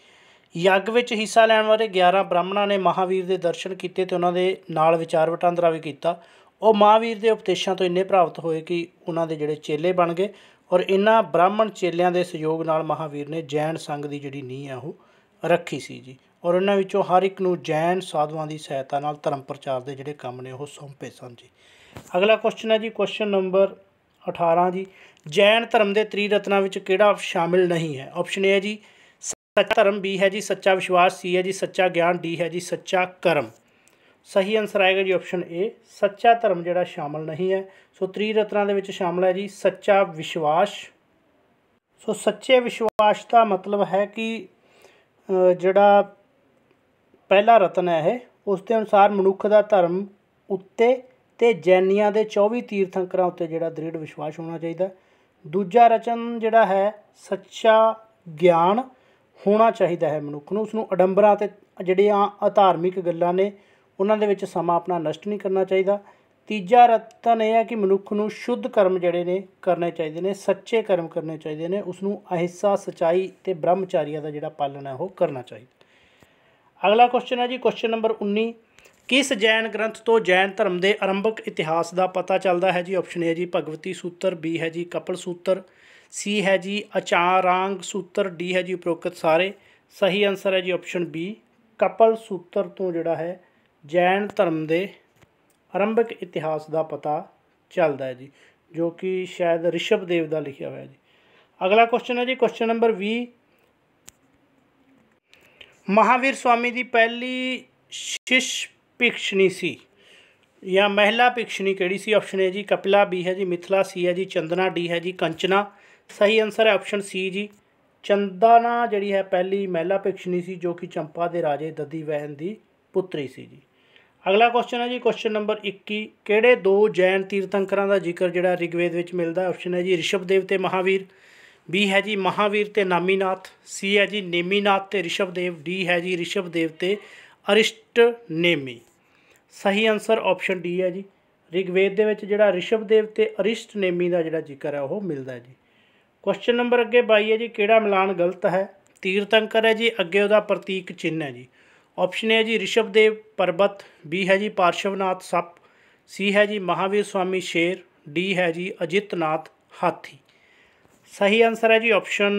ਯੱਗ ਵਿੱਚ ਹਿੱਸਾ ਲੈਣ ਵਾਲੇ 11 ਬ੍ਰਾਹਮਣਾਂ ਨੇ ਮਹਾਵੀਰ ਦੇ ਦਰਸ਼ਨ ਕੀਤੇ ਤੇ ਉਹਨਾਂ ਦੇ ਨਾਲ ਵਿਚਾਰ ਵਟਾਂਦਰਾ ਵੀ ਕੀਤਾ ਉਹ ਮਹਾਵੀਰ ਦੇ ਉਪਦੇਸ਼ਾਂ ਤੋਂ ਇੰਨੇ ਪ੍ਰਭਾਵਿਤ ਹੋਏ ਕਿ ਉਹਨਾਂ ਦੇ ਜਿਹੜੇ ਚੇਲੇ ਬਣ ਗਏ ਔਰ ਇਹਨਾਂ ਬ੍ਰਾਹਮਣ ਚੇਲਿਆਂ ਦੇ ਸਹਿਯੋਗ ਨਾਲ ਮਹਾਵੀਰ ਨੇ ਜੈਨ ਸੰਘ ਦੀ ਜਿਹੜੀ ਨੀਂਹ ਆ ਉਹ ਰੱਖੀ ਸੀ ਜੀ ਔਰ ਉਹਨਾਂ ਵਿੱਚੋਂ ਹਰ ਇੱਕ ਨੂੰ ਜੈਨ ਸਾਧੂਆਂ ਦੀ ਸਹਾਇਤਾ ਨਾਲ ਧਰਮ ਪ੍ਰਚਾਰ ਦੇ ਜਿਹੜੇ ਕੰਮ ਨੇ ਉਹ ਸੌਂਪੇ ਸਨ ਜੀ ਅਗਲਾ ਕੁਐਸਚਨ ਹੈ ਜੀ ਕੁਐਸਚਨ ਨੰਬਰ 18 ਜੀ ਜੈਨ ਧਰਮ ਦੇ ਤ੍ਰੀ ਰਤਨਾਂ ਵਿੱਚ ਕਿਹੜਾ ਸ਼ਾਮਿਲ ਨਹੀਂ ਹੈ ਆਪਸ਼ਨ ਏ ਹੈ ਜੀ ਸੱਚਾ ਧਰਮ ਬੀ ਹੈ ਜੀ ਸੱਚਾ ਵਿਸ਼ਵਾਸ ਸੀ ਹੈ ਜੀ ਸੱਚਾ ਗਿਆਨ ਡੀ ਹੈ ਜੀ ਸੱਚਾ ਕਰਮ ਸਹੀ ਆਨਸਰ ਆਏਗਾ ਜੀ ਆਪਸ਼ਨ ਏ ਸੱਚਾ ਧਰਮ ਜਿਹੜਾ ਸ਼ਾਮਿਲ ਨਹੀਂ ਹੈ ਸੋ ਤ੍ਰੀ ਰਤਨਾਂ ਦੇ ਵਿੱਚ ਸ਼ਾਮਿਲ ਹੈ ਜੀ ਸੱਚਾ ਵਿਸ਼ਵਾਸ ਸੋ ਸੱਚੇ ਵਿਸ਼ਵਾਸ ਦਾ ਮਤਲਬ ਹੈ ਕਿ ਜਿਹੜਾ ਪਹਿਲਾ ਰਤਨ ਹੈ ਇਹ ਉਸ ਦੇ ਅਨੁਸਾਰ ਮਨੁੱਖ ਦਾ ਧਰਮ ਉੱਤੇ ਤੇ ਜੈਨੀਆਂ ਦੇ 24 ਤੀਰਥੰਕਰਾਂ ਉੱਤੇ ਜਿਹੜਾ ਦ੍ਰਿੜ ਵਿਸ਼ਵਾਸ ਹੋਣਾ ਚਾਹੀਦਾ ਦੂਜਾ ਰਚਨ ਜਿਹੜਾ ਹੈ ਸੱਚਾ ਗਿਆਨ ਹੋਣਾ ਚਾਹੀਦਾ ਹੈ ਮਨੁੱਖ ਨੂੰ ਉਸ ਨੂੰ ਅਡੰਬਰਾਂ ਤੇ ਜਿਹੜੀਆਂ ਆਧਾਰਮਿਕ ਗੱਲਾਂ ਨੇ ਉਹਨਾਂ ਦੇ ਵਿੱਚ ਸਮਾਂ ਆਪਣਾ ਨਸ਼ਟ ਨਹੀਂ ਕਰਨਾ ਚਾਹੀਦਾ ਤੀਜਾ ਰਤਨ ਇਹ ਹੈ ਕਿ ਮਨੁੱਖ ਨੂੰ ਸ਼ੁੱਧ ਕਰਮ ਜਿਹੜੇ ਨੇ ਕਰਨੇ ਚਾਹੀਦੇ ਨੇ ਸੱਚੇ ਕਰਮ ਕਰਨੇ ਚਾਹੀਦੇ ਨੇ ਉਸ ਨੂੰ ਅਹਿੱਸਾ ਸਚਾਈ ਤੇ ਬ੍ਰਹਮਚਾਰੀਆ ਦਾ ਜਿਹੜਾ ਪਾਲਣ ਹੈ ਉਹ ਕਰਨਾ ਚਾਹੀਦਾ ਅਗਲਾ ਕੁਐਸਚਨ ਹੈ ਜੀ ਕੁਐਸਚਨ ਨੰਬਰ 19 ਕਿਸ ਜੈਨ ਗ੍ਰੰਥ ਤੋਂ ਜੈਨ ਧਰਮ ਦੇ ਆਰੰਭਕ ਇਤਿਹਾਸ ਦਾ ਪਤਾ ਚੱਲਦਾ ਹੈ ਜੀ ਆਪਸ਼ਨ ਹੈ ਜੀ ਭਗਵਤੀ ਸੂਤਰ ਬੀ ਹੈ ਜੀ ਕਪਲ ਸੂਤਰ ਸੀ ਹੈ ਜੀ ਅਚਾਰਾਂਗ ਸੂਤਰ ਡੀ ਹੈ ਜੀ ਉਪਰੋਕਤ ਸਾਰੇ ਸਹੀ ਆਨਸਰ ਹੈ ਜੀ ਆਪਸ਼ਨ ਬੀ ਕਪਲ ਸੂਤਰ ਤੋਂ ਜਿਹੜਾ ਹੈ ਜੈਨ ਧਰਮ ਦੇ ਆਰੰਭਕ ਇਤਿਹਾਸ ਦਾ ਪਤਾ ਚੱਲਦਾ ਹੈ ਜੀ ਜੋ ਕਿ ਸ਼ਾਇਦ ਰਿਸ਼ਭਦੇਵ ਦਾ ਲਿਖਿਆ ਹੋਇਆ ਹੈ ਜੀ ਅਗਲਾ ਕੁਐਸਚਨ ਹੈ ਜੀ ਕੁਐਸਚਨ ਨੰਬਰ 20 ਮਹਾਵੀਰ ਸਵਾਮੀ ਦੀ ਪਹਿਲੀ ਸ਼ਿਸ਼ ਪਿਕਸ਼ਣੀ ਸੀ ਜਾਂ ਮਹਿਲਾ ਪਿਕਸ਼ਣੀ ਕਿਹੜੀ ਸੀ ਆਪਸ਼ਨ ਹੈ ਜੀ ਕਪਿਲਾ ਬੀ ਹੈ ਜੀ ਮਿਥਲਾ ਸੀ ਹੈ ਜੀ ਚੰਦਨਾ ਡੀ ਹੈ ਜੀ ਕੰਚਨਾ ਸਹੀ ਆਨਸਰ ਹੈ ਆਪਸ਼ਨ ਸੀ ਜੀ ਚੰਦਨਾ ਜਿਹੜੀ ਹੈ ਪਹਿਲੀ ਮਹਿਲਾ ਪਿਕਸ਼ਣੀ ਸੀ ਜੋ ਕਿ ਚੰਪਾ ਦੇ ਰਾਜੇ ਦਦੀ ਵਹਿਨ ਦੀ ਪੁੱਤਰੀ ਸੀ ਜੀ ਅਗਲਾ ਕੁਐਸਚਨ ਹੈ ਜੀ ਕੁਐਸਚਨ ਨੰਬਰ 21 ਕਿਹੜੇ ਦੋ ਜੈਨ ਤੀਰਥੰਕਰਾਂ ਦਾ ਜ਼ਿਕਰ ਜਿਹੜਾ ਰਿਗਵੇਦ ਵਿੱਚ ਮਿਲਦਾ ਆਪਸ਼ਨ ਹੈ ਜੀ ਰਿਸ਼ਭਦੇਵ ਤੇ ਮਹਾਵੀਰ ਬੀ ਹੈ ਜੀ ਮਹਾਵੀਰ ਤੇ ਨਾਮੀਨਾਥ ਸੀ ਹੈ ਜੀ ਨੇਮੀਨਾਥ ਤੇ ਰਿਸ਼ਭਦੇਵ ਡੀ ਹੈ ਜੀ ਰਿਸ਼ਭਦੇਵ ਤੇ ਅਰਿਸ਼ਟ ਨੇਮੀ ਸਹੀ ਆਨਸਰ ਆਪਸ਼ਨ ਡੀ ਹੈ ਜੀ ਰਿਗਵੇਦ ਦੇ ਵਿੱਚ ਜਿਹੜਾ ਰਿਸ਼ਭਦੇਵ ਤੇ ਅਰਿਸ਼ਟ ਨੇਮੀ ਦਾ ਜਿਹੜਾ ਜ਼ਿਕਰ ਹੈ ਉਹ ਮਿਲਦਾ ਹੈ ਜੀ ਕੁਐਸਚਨ ਨੰਬਰ ਅੱਗੇ 22 ਹੈ ਜੀ ਕਿਹੜਾ ਮਿਲਾਨ ਗਲਤ ਹੈ ਤੀਰਤੰਕਰ ਹੈ ਜੀ ਅੱਗੇ ਉਹਦਾ ਪ੍ਰਤੀਕ ਚਿੰਨ ਹੈ ਜੀ ਆਪਸ਼ਨ ਹੈ ਜੀ ਰਿਸ਼ਭਦੇਵ ਪਰਬਤ ਬੀ ਹੈ ਜੀ ਪਾਰਸ਼ਵਨਾਥ ਸੱਪ ਸੀ ਹੈ ਜੀ ਮਹਾਵੀਰ ਸਵਾਮੀ ਸ਼ੇਰ ਡੀ ਹੈ ਜੀ ਅਜਿਤਨਾਥ ਹਾਥੀ ਸਹੀ ਆਨਸਰ ਹੈ ਜੀ ਆਪਸ਼ਨ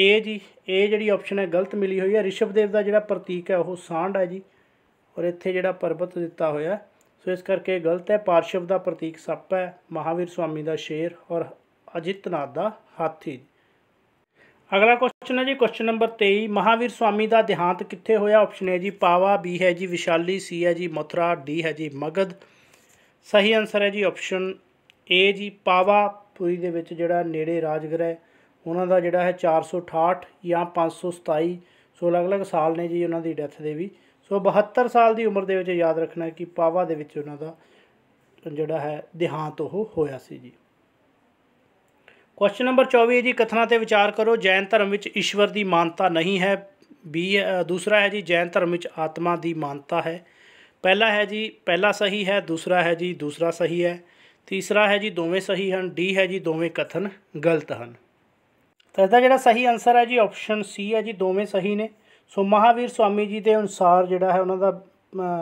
ਏ ਜੀ ਇਹ ਜਿਹੜੀ ਆਪਸ਼ਨ ਹੈ ਗਲਤ ਮਿਲੀ ਹੋਈ ਹੈ ਰਿਸ਼ਭਦੇਵ ਦਾ ਜਿਹੜਾ ਪ੍ਰਤੀਕ ਹੈ ਉਹ ਸਾਂਢ ਹੈ ਜੀ ਔਰ ਇੱਥੇ ਜਿਹੜਾ ਪਰਬਤ ਦਿੱਤਾ ਹੋਇਆ ਸੋ ਇਸ ਕਰਕੇ ਗਲਤ ਹੈ ਪਾਰਸ਼ਵ ਦਾ ਪ੍ਰਤੀਕ ਸੱਪ ਹੈ ਮਹਾਵੀਰ ਸਵਾਮੀ ਦਾ ਸ਼ੇਰ ਔਰ ਅਜਿਤਨਾਥ ਦਾ ਹਾਥੀ ਅਗਲਾ ਕੁਐਸਚਨ ਹੈ ਜੀ ਕੁਐਸਚਨ ਨੰਬਰ 23 ਮਹਾਵੀਰ ਸਵਾਮੀ ਦਾ ਦੇਹਾਂਤ ਕਿੱਥੇ ਹੋਇਆ ਆਪਸ਼ਨ ਹੈ ਜੀ ਪਾਵਾ ਬੀ ਹੈ ਜੀ ਵਿਸ਼ਾਲੀ ਸੀ ਹੈ ਜੀ ਮਥੁਰਾ ਡੀ ਹੈ ਜੀ ਮਗਧ ਸਹੀ ਆਨਸਰ ਹੈ ਜੀ ਆਪਸ਼ਨ ਏ ਜੀ ਪਾਵਾ ਪੁਰੀ ਦੇ ਵਿੱਚ ਜਿਹੜਾ ਨੇੜੇ ਰਾਜਗ੍ਰਹਿ ਹੈ ਉਹਨਾਂ ਦਾ ਜਿਹੜਾ ਹੈ 468 ਜਾਂ 527 ਸੋ ਅਲੱਗ-ਅਲੱਗ ਸਾਲ ਨੇ ਜੀ ਉਹਨਾਂ ਦੀ ਡੈਥ ਦੇ ਵੀ ਸੋ 72 ਸਾਲ ਦੀ ਉਮਰ ਦੇ ਵਿੱਚ ਯਾਦ ਰੱਖਣਾ ਕਿ ਪਾਵਾ ਦੇ ਵਿੱਚ ਉਹਨਾਂ ਦਾ ਜਿਹੜਾ ਹੈ ਦਿਹਾਂਤ ਉਹ ਹੋਇਆ ਸੀ ਜੀ ਕੁਐਸਚਨ ਨੰਬਰ 24 ਹੈ ਜੀ ਕਥਨਾ ਤੇ ਵਿਚਾਰ ਕਰੋ ਜੈਨ ਧਰਮ ਵਿੱਚ ਈਸ਼ਵਰ ਦੀ ਮਾਨਤਾ ਨਹੀਂ ਹੈ ਬੀ ਦੂਸਰਾ ਹੈ ਜੀ ਜੈਨ ਧਰਮ ਵਿੱਚ ਆਤਮਾ ਦੀ ਮਾਨਤਾ ਹੈ ਪਹਿਲਾ ਹੈ ਜੀ ਪਹਿਲਾ ਸਹੀ ਹੈ ਦੂਸਰਾ ਹੈ ਜੀ ਦੂਸਰਾ ਸਹੀ ਹੈ ਤੀਸਰਾ ਹੈ ਜੀ ਦੋਵੇਂ ਸਹੀ ਹਨ ਡੀ ਹੈ ਜੀ ਦੋਵੇਂ ਕਥਨ ਗਲਤ ਹਨ ਤਾਂ ਇਹਦਾ ਜਿਹੜਾ ਸਹੀ ਆਨਸਰ ਹੈ ਜੀ ਆਪਸ਼ਨ ਸੀ ਹੈ ਜੀ ਦੋਵੇਂ ਸਹੀ ਨੇ ਸੋ ਮਹਾਵੀਰ ਸਵਾਮੀ ਜੀ ਦੇ ਅਨੁਸਾਰ ਜਿਹੜਾ ਹੈ ਉਹਨਾਂ ਦਾ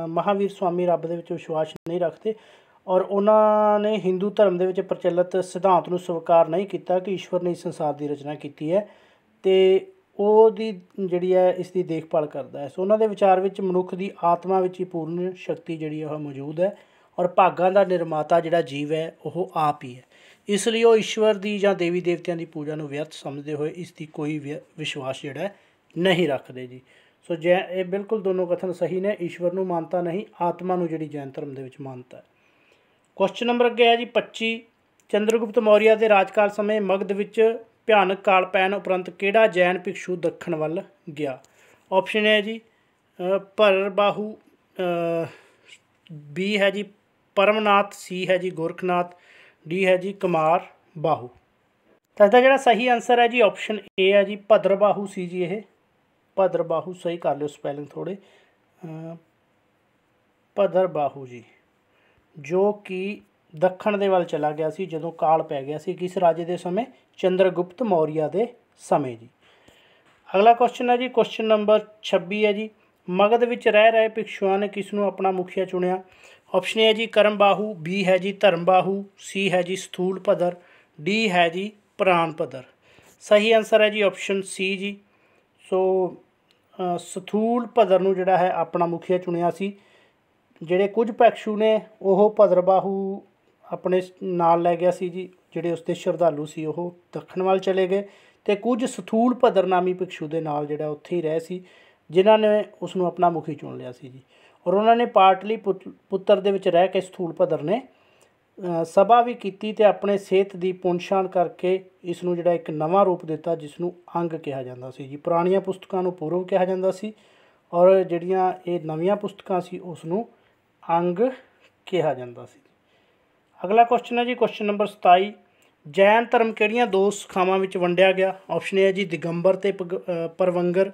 ਮਹਾਵੀਰ ਸਵਾਮੀ ਰੱਬ ਦੇ ਵਿੱਚ ਵਿਸ਼ਵਾਸ ਨਹੀਂ ਰੱਖਦੇ ਔਰ ਉਹਨਾਂ ਨੇ Hindu ਧਰਮ ਦੇ ਵਿੱਚ ਪ੍ਰਚਲਿਤ ਸਿਧਾਂਤ ਨੂੰ ਸਵੀਕਾਰ ਨਹੀਂ ਕੀਤਾ ਕਿ ਈਸ਼ਵਰ ਨੇ ਸੰਸਾਰ ਦੀ ਰਚਨਾ ਕੀਤੀ ਹੈ ਤੇ ਉਹ ਦੀ ਜਿਹੜੀ ਹੈ ਇਸ ਦੀ ਦੇਖਭਾਲ ਕਰਦਾ ਹੈ ਸੋ ਉਹਨਾਂ ਦੇ ਵਿਚਾਰ ਵਿੱਚ ਮਨੁੱਖ ਦੀ ਆਤਮਾ ਵਿੱਚ ਹੀ ਪੂਰਨ ਸ਼ਕਤੀ ਜਿਹੜੀ ਹੈ ਉਹ ਮੌਜੂਦ ਹੈ ਔਰ ਭਾਗਾਂ ਦਾ ਨਿਰਮਾਤਾ ਜਿਹੜਾ ਜੀਵ ਹੈ ਉਹ ਆਪ ਹੀ ਹੈ ਇਸ ਲਈ ਉਹ ਈਸ਼ਵਰ ਦੀ ਜਾਂ ਦੇਵੀ ਦੇਵਤਿਆਂ ਦੀ ਪੂਜਾ ਨੂੰ ਵਿਅਰਥ ਸਮਝਦੇ ਹੋਏ ਇਸ ਦੀ ਕੋਈ ਵਿਸ਼ਵਾਸ ਜਿਹੜਾ ਨਹੀਂ ਰੱਖਦੇ ਜੀ ਸੋ ਜੈ ਇਹ ਬਿਲਕੁਲ ਦੋਨੋਂ ਕਥਨ ਸਹੀ ਨੇ ਈਸ਼ਵਰ ਨੂੰ ਮੰਨਤਾ ਨਹੀਂ ਆਤਮਾ ਨੂੰ ਜਿਹੜੀ ਜੈਨ ਧਰਮ ਦੇ ਵਿੱਚ ਮੰਨਤਾ ਹੈ ਕੁਐਸਚਨ ਨੰਬਰ ਅੱਗੇ ਹੈ ਜੀ 25 ਚੰਦਰਗੁਪਤ ਮੌਰੀਆ ਦੇ ਰਾਜਕਾਲ ਸਮੇਂ ਮਗਧ ਵਿੱਚ ਭਿਆਨਕ ਕਾਲ ਪੈਣ ਉਪਰੰਤ ਕਿਹੜਾ ਜੈਨ ਭਿਕਸ਼ੂ ਦੱਖਣ ਵੱਲ ਗਿਆ ਆਪਸ਼ਨ ਹੈ ਜੀ ਭਰਬਾਹੂ ਬੀ ਹੈ ਜੀ ਪਰਮਨਾਥ ਸੀ ਹੈ ਜੀ ਗੁਰਖਨਾਥ ਡੀ ਹੈ ਜੀ ਕੁਮਾਰ ਬਾਹੂ ਤਾਂ ਇਹਦਾ ਜਿਹੜਾ ਸਹੀ ਆਨਸਰ ਹੈ ਜੀ ਆਪਸ਼ਨ ਏ ਹੈ ਜੀ ਭਦਰ ਬਾਹੂ ਸੀ ਜੀ ਇਹ ਭਦਰ ਬਾਹੂ ਸਹੀ ਕਰ ਲਿਓ ਸਪੈਲਿੰਗ ਥੋੜੇ ਭਦਰ ਬਾਹੂ ਜੀ ਜੋ ਕਿ ਦੱਖਣ ਦੇ ਵੱਲ ਚਲਾ ਗਿਆ ਸੀ ਜਦੋਂ ਕਾਲ ਪੈ ਗਿਆ ਸੀ ਕਿਸ ਰਾਜੇ ਦੇ ਸਮੇਂ ਚੰਦਰਗੁਪਤ ਮੌਰੀਆ ਦੇ ਸਮੇਂ ਜੀ ਅਗਲਾ ਕੁਐਸਚਨ ਹੈ ਜੀ ਕੁਐਸਚਨ ਨੰਬਰ 26 ਹੈ ਜੀ ਮਗਧ ਵਿੱਚ ਰਹਿ ਰਹੇ ਭਿਕਸ਼ੂਆਂ ਨੇ ਕਿਸ ਨੂੰ ਆਪਣਾ ਮੁਖੀਆ ਚੁਣਿਆ ਆਪਸ਼ਨ ਹੈ ਜੀ ਕਰਮ ਬਾਹੂ ਬੀ ਹੈ ਜੀ ਧਰਮ ਬਾਹੂ ਸੀ ਹੈ ਜੀ ਸਥੂਲ ਪਦਰ ਡੀ ਹੈ ਜੀ ਪ੍ਰਾਨ ਪਦਰ ਸਹੀ ਆਨਸਰ ਹੈ ਜੀ ਆਪਸ਼ਨ ਸੀ ਜੀ ਸੋ ਸਥੂਲ ਪਦਰ ਨੂੰ ਜਿਹੜਾ ਹੈ ਆਪਣਾ ਮੁਖੀਆ ਚੁਣਿਆ ਸੀ ਜਿਹੜੇ ਕੁਝ ਭਿਕਸ਼ੂ ਨੇ ਉਹ ਭਦਰ ਬਾਹੂ ਆਪਣੇ ਨਾਲ ਲੈ ਗਿਆ ਸੀ ਜੀ ਜਿਹੜੇ ਉਸਦੇ ਸ਼ਰਧਾਲੂ ਸੀ ਉਹ ਦੱਖਣ ਵੱਲ ਚਲੇ ਗਏ ਤੇ ਕੁਝ ਸਥੂਲ ਭਦਰ ਨਾਮੀ ਭਿਕਸ਼ੂ ਦੇ ਨਾਲ ਜਿਹੜਾ ਉੱਥੇ ਹੀ ਰਹੇ ਸੀ ਜਿਨ੍ਹਾਂ ਨੇ ਉਸ ਨੂੰ ਆਪਣਾ ਮੁਖੀ ਚੁਣ ਲਿਆ ਸੀ ਜੀ ਔਰ ਉਹਨਾਂ ਨੇ ਪਾਟਲੀ ਪੁੱਤਰ ਦੇ ਵਿੱਚ ਰਹਿ ਕੇ ਸਥੂਲ ਪਦਰ ਨੇ ਸਭਾ ਵੀ ਕੀਤੀ ਤੇ ਆਪਣੇ ਸਿਹਤ ਦੀ ਪੁੰਛਾਣ ਕਰਕੇ ਇਸ ਨੂੰ ਜਿਹੜਾ ਇੱਕ ਨਵਾਂ ਰੂਪ ਦਿੱਤਾ ਜਿਸ ਨੂੰ ਅੰਗ ਕਿਹਾ ਜਾਂਦਾ ਸੀ ਜੀ ਪੁਰਾਣੀਆਂ ਪੁਸਤਕਾਂ ਨੂੰ ਪੂਰਵ ਕਿਹਾ ਜਾਂਦਾ ਸੀ ਔਰ ਜਿਹੜੀਆਂ ਇਹ ਨਵੀਆਂ ਪੁਸਤਕਾਂ ਸੀ ਉਸ ਨੂੰ ਅੰਗ ਕਿਹਾ ਜਾਂਦਾ ਸੀ ਅਗਲਾ ਕੁਐਸਚਨ ਹੈ ਜੀ ਕੁਐਸਚਨ ਨੰਬਰ 27 ਜੈਨ ਧਰਮ ਕਿਹੜੀਆਂ ਦੋ ਸਖਾਵਾਂ ਵਿੱਚ ਵੰਡਿਆ ਗਿਆ ਆਪਸ਼ਨ ਹੈ ਜੀ ਦਿਗੰਬਰ ਤੇ ਪਰਵੰਗਰ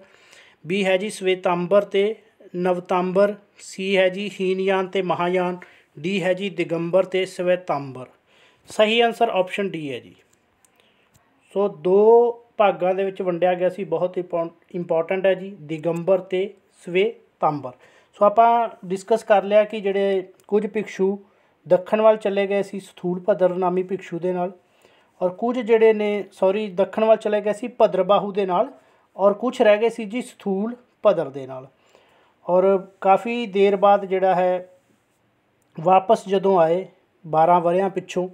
ਬੀ ਹੈ ਜੀ ਸਵੇਤੰਬਰ ਤੇ ਨਵਤੰਬਰ ਸੀ ਹੈ ਜੀ ਹੀਨਯਾਨ ਤੇ ਮਹਾਯਾਨ ਡੀ ਹੈ ਜੀ ਦਿਗੰਬਰ ਤੇ ਸਵੇਤੰਬਰ ਸਹੀ ਆਨਸਰ ਆਪਸ਼ਨ ਡੀ ਹੈ ਜੀ ਸੋ ਦੋ ਭਾਗਾਂ ਦੇ ਵਿੱਚ ਵੰਡਿਆ ਗਿਆ ਸੀ ਬਹੁਤ ਇੰਪੋਰਟੈਂਟ ਹੈ ਜੀ ਦਿਗੰਬਰ ਤੇ ਸਵੇਤੰਬਰ ਸੋ ਆਪਾਂ ਡਿਸਕਸ ਕਰ ਲਿਆ ਕਿ ਜਿਹੜੇ ਕੁਝ ਪਿਕਸ਼ੂ ਦੱਖਣ ਵੱਲ ਚਲੇ ਗਏ ਸੀ ਸਥੂਲ ਭਦਰ ਨਾਮੀ ਪਿਕਸ਼ੂ ਦੇ ਨਾਲ ਔਰ ਕੁਝ ਜਿਹੜੇ ਨੇ ਸੌਰੀ ਦੱਖਣ ਵੱਲ ਚਲੇ ਗਏ ਸੀ ਭਦਰਬਾਹੂ ਦੇ ਨਾਲ ਔਰ ਕੁਝ ਰਹਿ ਗਏ ਸੀ ਜੀ ਸਥੂਲ ਪਦਰ ਦੇ ਨਾਲ ਔਰ ਕਾਫੀ ਦੇਰ ਬਾਅਦ ਜਿਹੜਾ ਹੈ ਵਾਪਸ ਜਦੋਂ ਆਏ 12 ਵਰਿਆਂ ਪਿੱਛੋਂ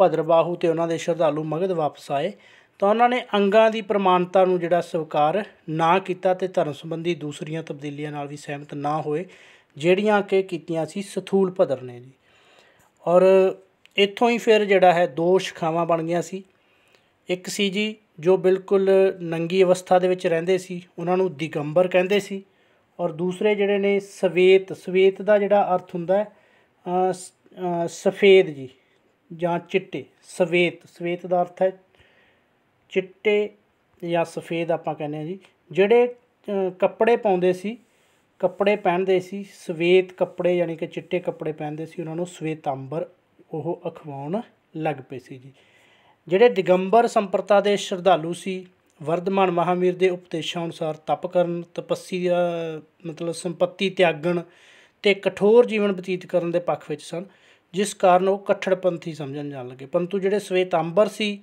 ਭਦਰਬਾਹੂ ਤੇ ਉਹਨਾਂ ਦੇ ਸ਼ਰਧਾਲੂ ਮਗਧ ਵਾਪਸ ਆਏ ਤਾਂ ਉਹਨਾਂ ਨੇ ਅੰਗਾਂ ਦੀ ਪ੍ਰਮਾਣਤਾ ਨੂੰ ਜਿਹੜਾ ਸਵਕਾਰ ਨਾ ਕੀਤਾ ਤੇ ਧਰਮ ਸੰਬੰਧੀ ਦੂਸਰੀਆਂ ਤਬਦੀਲੀਆਂ ਨਾਲ ਵੀ ਸਹਿਮਤ ਨਾ ਹੋਏ ਜਿਹੜੀਆਂ ਕਿ ਕੀਤੀਆਂ ਸੀ ਸਥੂਲ ਭਦਰ ਨੇ ਜੀ ਔਰ ਇੱਥੋਂ ਹੀ ਫਿਰ ਜਿਹੜਾ ਹੈ ਦੋ ਸ਼ਖਾਵਾਂ ਬਣ ਗਈਆਂ ਸੀ ਇੱਕ ਸੀ ਜੀ ਜੋ ਬਿਲਕੁਲ ਨੰਗੀ ਅਵਸਥਾ ਦੇ ਵਿੱਚ ਰਹਿੰਦੇ ਸੀ ਉਹਨਾਂ ਨੂੰ ਦਿਗੰਬਰ ਕਹਿੰਦੇ ਸੀ ਔਰ ਦੂਸਰੇ ਜਿਹੜੇ ਨੇ ਸਵੇਤ ਸਵੇਤ ਦਾ ਜਿਹੜਾ ਅਰਥ ਹੁੰਦਾ ਹੈ ਸਫੇਦ ਜੀ ਜਾਂ ਚਿੱਟੇ ਸਵੇਤ ਸਵੇਤ ਦਾ ਅਰਥ ਹੈ ਚਿੱਟੇ ਜਾਂ ਸਫੇਦ ਆਪਾਂ ਕਹਿੰਦੇ ਆ ਜੀ ਜਿਹੜੇ ਕੱਪੜੇ ਪਾਉਂਦੇ ਸੀ ਕੱਪੜੇ ਪਹਿਨਦੇ ਸੀ ਸਵੇਤ ਕੱਪੜੇ ਯਾਨੀ ਕਿ ਚਿੱਟੇ ਕੱਪੜੇ ਪਹਿਨਦੇ ਸੀ ਉਹਨਾਂ ਨੂੰ ਸਵੇਤਾਂਬਰ ਉਹ ਅਖਵਾਉਣ ਲੱਗ ਪਏ ਸੀ ਜੀ ਜਿਹੜੇ ਦਿਗੰਬਰ ਸੰਪਰਤਾ ਦੇ ਸ਼ਰਧਾਲੂ ਸੀ ਵਰਧਮਾਨ ਮਹਾਵੀਰ ਦੇ ਉਪਦੇਸ਼ਾਂ ਅਨੁਸਾਰ ਤਪ ਕਰਨ ਤਪੱਸੀ ਮਤਲਬ ਸੰਪਤੀ ਤਿਆਗਣ ਤੇ ਕਠੋਰ ਜੀਵਨ ਬਤੀਤ ਕਰਨ ਦੇ ਪੱਖ ਵਿੱਚ ਸਨ ਜਿਸ ਕਾਰਨ ਉਹ ਕੱਠੜਪੰਥੀ ਸਮਝਣ ਜਾਣ ਲੱਗੇ ਪਰੰਤੂ ਜਿਹੜੇ ਸਵੇਤਾਂਬਰ ਸੀ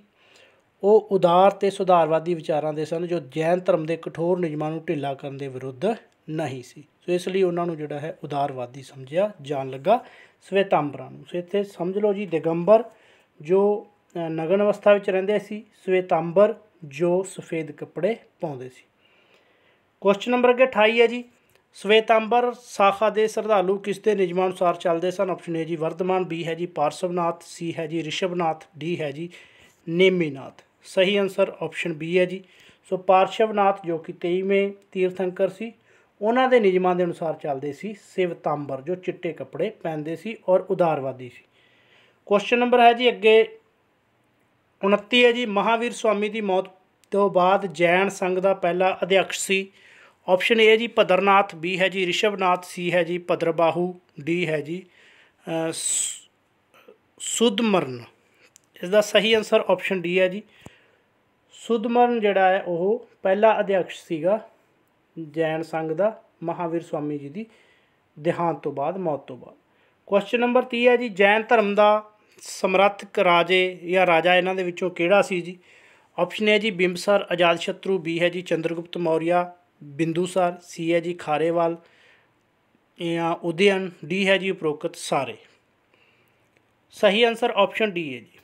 ਉਹ ਉਦਾਰ ਤੇ ਸੁਧਾਰਵਾਦੀ ਵਿਚਾਰਾਂ ਦੇ ਸਨ ਜੋ ਜੈਨ ਧਰਮ ਦੇ ਕਠੋਰ ਨਿਯਮਾਂ ਨੂੰ ਢਿੱਲਾ ਕਰਨ ਦੇ ਵਿਰੁੱਧ ਨਹੀਂ ਸੀ ਸੋ ਇਸ ਲਈ ਉਹਨਾਂ ਨੂੰ ਜਿਹੜਾ ਹੈ ਉਦਾਰਵਾਦੀ ਸਮਝਿਆ ਜਾਣ ਲੱਗਾ ਸਵੇਤਾਂਬਰਾਂ ਨੂੰ ਸੋ ਇੱਥੇ ਸਮਝ ਲਓ ਜੀ ਦਿਗੰਬਰ ਜੋ ਨਗਨ ਅਵਸਥਾ ਵਿੱਚ ਰਹਿੰਦੇ ਸੀ ਸਵੇਤਾਂਬਰ ਜੋ ਸਫੇਦ ਕੱਪੜੇ ਪਾਉਂਦੇ ਸੀ ਕੁਐਸਚਨ ਨੰਬਰ ਅੱਗੇ 28 ਹੈ ਜੀ ਸਵੇਤਾਂਬਰ ਸਾਖਾ ਦੇ ਸਰਦਾਲੂ ਕਿਸ ਦੇ ਨਿਯਮਾਂ ਅਨੁਸਾਰ ਚੱਲਦੇ ਸਨ ਆਪਸ਼ਨ ਹੈ ਜੀ ਵਰਧਮਾਨ ਬੀ ਹੈ ਜੀ ਪਾਰਸ਼ਵਨਾਥ ਸੀ ਹੈ ਜੀ ਰਿਸ਼ਭਨਾਥ ਡੀ ਹੈ ਜੀ ਨੇਮੀਨਾਥ ਸਹੀ ਆਨਸਰ ਆਪਸ਼ਨ ਬੀ ਹੈ ਜੀ ਸੋ ਪਾਰਸ਼ਵਨਾਥ ਜੋ ਕਿ 23ਵੇਂ ਤੀਰਥੰਕਰ ਸੀ ਉਹਨਾਂ ਦੇ ਨਿਯਮਾਂ ਦੇ ਅਨੁਸਾਰ ਚੱਲਦੇ ਸੀ ਸਿਵਤਾਂਬਰ ਜੋ ਚਿੱਟੇ ਕੱਪੜੇ ਪਹਿਨਦੇ ਸੀ ਔਰ ਉਦਾਰਵਾਦੀ ਸੀ ਕੁਐਸਚਨ ਨੰਬਰ ਹੈ ਜੀ ਅੱਗੇ 29 ਹੈ ਜੀ ਮਹਾਵੀਰ ਸਵਾਮੀ ਦੀ ਮੌਤ ਤੋਂ ਬਾਅਦ ਜੈਨ ਸੰਘ ਦਾ ਪਹਿਲਾ ਅਧਿਆਪਕ ਸੀ ਆਪਸ਼ਨ ਏ ਹੈ ਜੀ ਪਦਰਨਾਥ ਬੀ ਹੈ ਜੀ ਰਿਸ਼ਵਨਾਥ ਸੀ ਹੈ ਜੀ ਪਦਰਬਾਹੂ ਡੀ ਹੈ ਜੀ ਸੁਦਮਰਨ ਇਸ ਦਾ ਸਹੀ ਆਨਸਰ ਆਪਸ਼ਨ ਡੀ ਹੈ ਜੀ ਸੁਦਮਰਨ ਜਿਹੜਾ ਹੈ ਉਹ ਪਹਿਲਾ ਅਧਿਆਪਕ ਸੀਗਾ ਜੈਨ ਸੰਘ ਦਾ ਮਹਾਵੀਰ ਸਵਾਮੀ ਜੀ ਦੀ ਦੇਹਾਂਤ ਤੋਂ ਬਾਅਦ ਮੌਤ ਤੋਂ ਬਾਅਦ ਕੁਐਸਚਨ ਨੰਬਰ 30 ਹੈ ਜੀ ਜੈਨ ਧਰਮ ਦਾ ਸਮਰੱਥਕ ਰਾਜੇ ਜਾਂ ਰਾਜਾ ਇਹਨਾਂ ਦੇ ਵਿੱਚੋਂ ਕਿਹੜਾ ਸੀ ਜੀ ਆਪਸ਼ਨ ਹੈ ਜੀ ਬਿੰਬਸਰ ਆਜ਼ਾਦ ਸ਼ਤਰੂ ਬੀ ਹੈ ਜੀ ਚੰਦਰਗੁਪਤ ਮੌਰੀਆ ਬਿੰਦੂਸਰ ਸੀ ਹੈ ਜੀ ਖਾਰੇਵਾਲ ਜਾਂ ਉਦਯਨ ਡੀ ਹੈ ਜੀ ਉਪਰੋਕਤ ਸਾਰੇ ਸਹੀ ਆਨਸਰ ਆਪਸ਼ਨ ਡੀ ਹੈ ਜੀ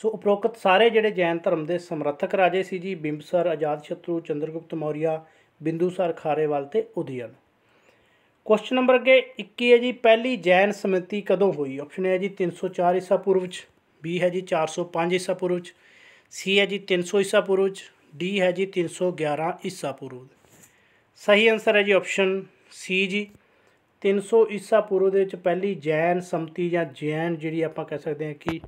ਸੋ ਉਪਰੋਕਤ ਸਾਰੇ ਜਿਹੜੇ ਜੈਨ ਧਰਮ ਦੇ ਸਮਰੱਥਕ ਰਾਜੇ ਸੀ ਜੀ ਬਿੰਬਸਰ ਆਜ਼ਾਦ ਸ਼ਤਰੂ ਚੰਦਰਗੁਪਤ ਮੌਰੀਆ ਬਿੰਦੂਸਰ ਖਾਰੇਵਾਲ ਤੇ ਉਦਯਨ ਕੁਐਸਚਨ ਨੰਬਰ ਅਗੇ 21 ਹੈ ਜੀ ਪਹਿਲੀ ਜੈਨ ਸਮਿਤੀ ਕਦੋਂ ਹੋਈ ਆਪਸ਼ਨ ਹੈ ਜੀ 304 ਈਸਾ ਪੂਰਵ ਚ ਬੀ ਹੈ ਜੀ 405 ਈਸਾ ਪੂਰਵ ਚ ਸੀ ਹੈ ਜੀ 300 ਈਸਾ ਪੂਰਵ ਚ ਡੀ ਹੈ ਜੀ 311 ਈਸਾ ਪੂਰਵ ਸਹੀ ਆਨਸਰ ਹੈ ਜੀ ਆਪਸ਼ਨ ਸੀ ਜੀ 300 ਈਸਾ ਪੂਰਵ ਦੇ ਵਿੱਚ ਪਹਿਲੀ ਜੈਨ ਸਮਿਤੀ ਜਾਂ ਜੈਨ ਜਿਹੜੀ ਆਪਾਂ ਕਹਿ ਸਕਦੇ ਹਾਂ ਕਿ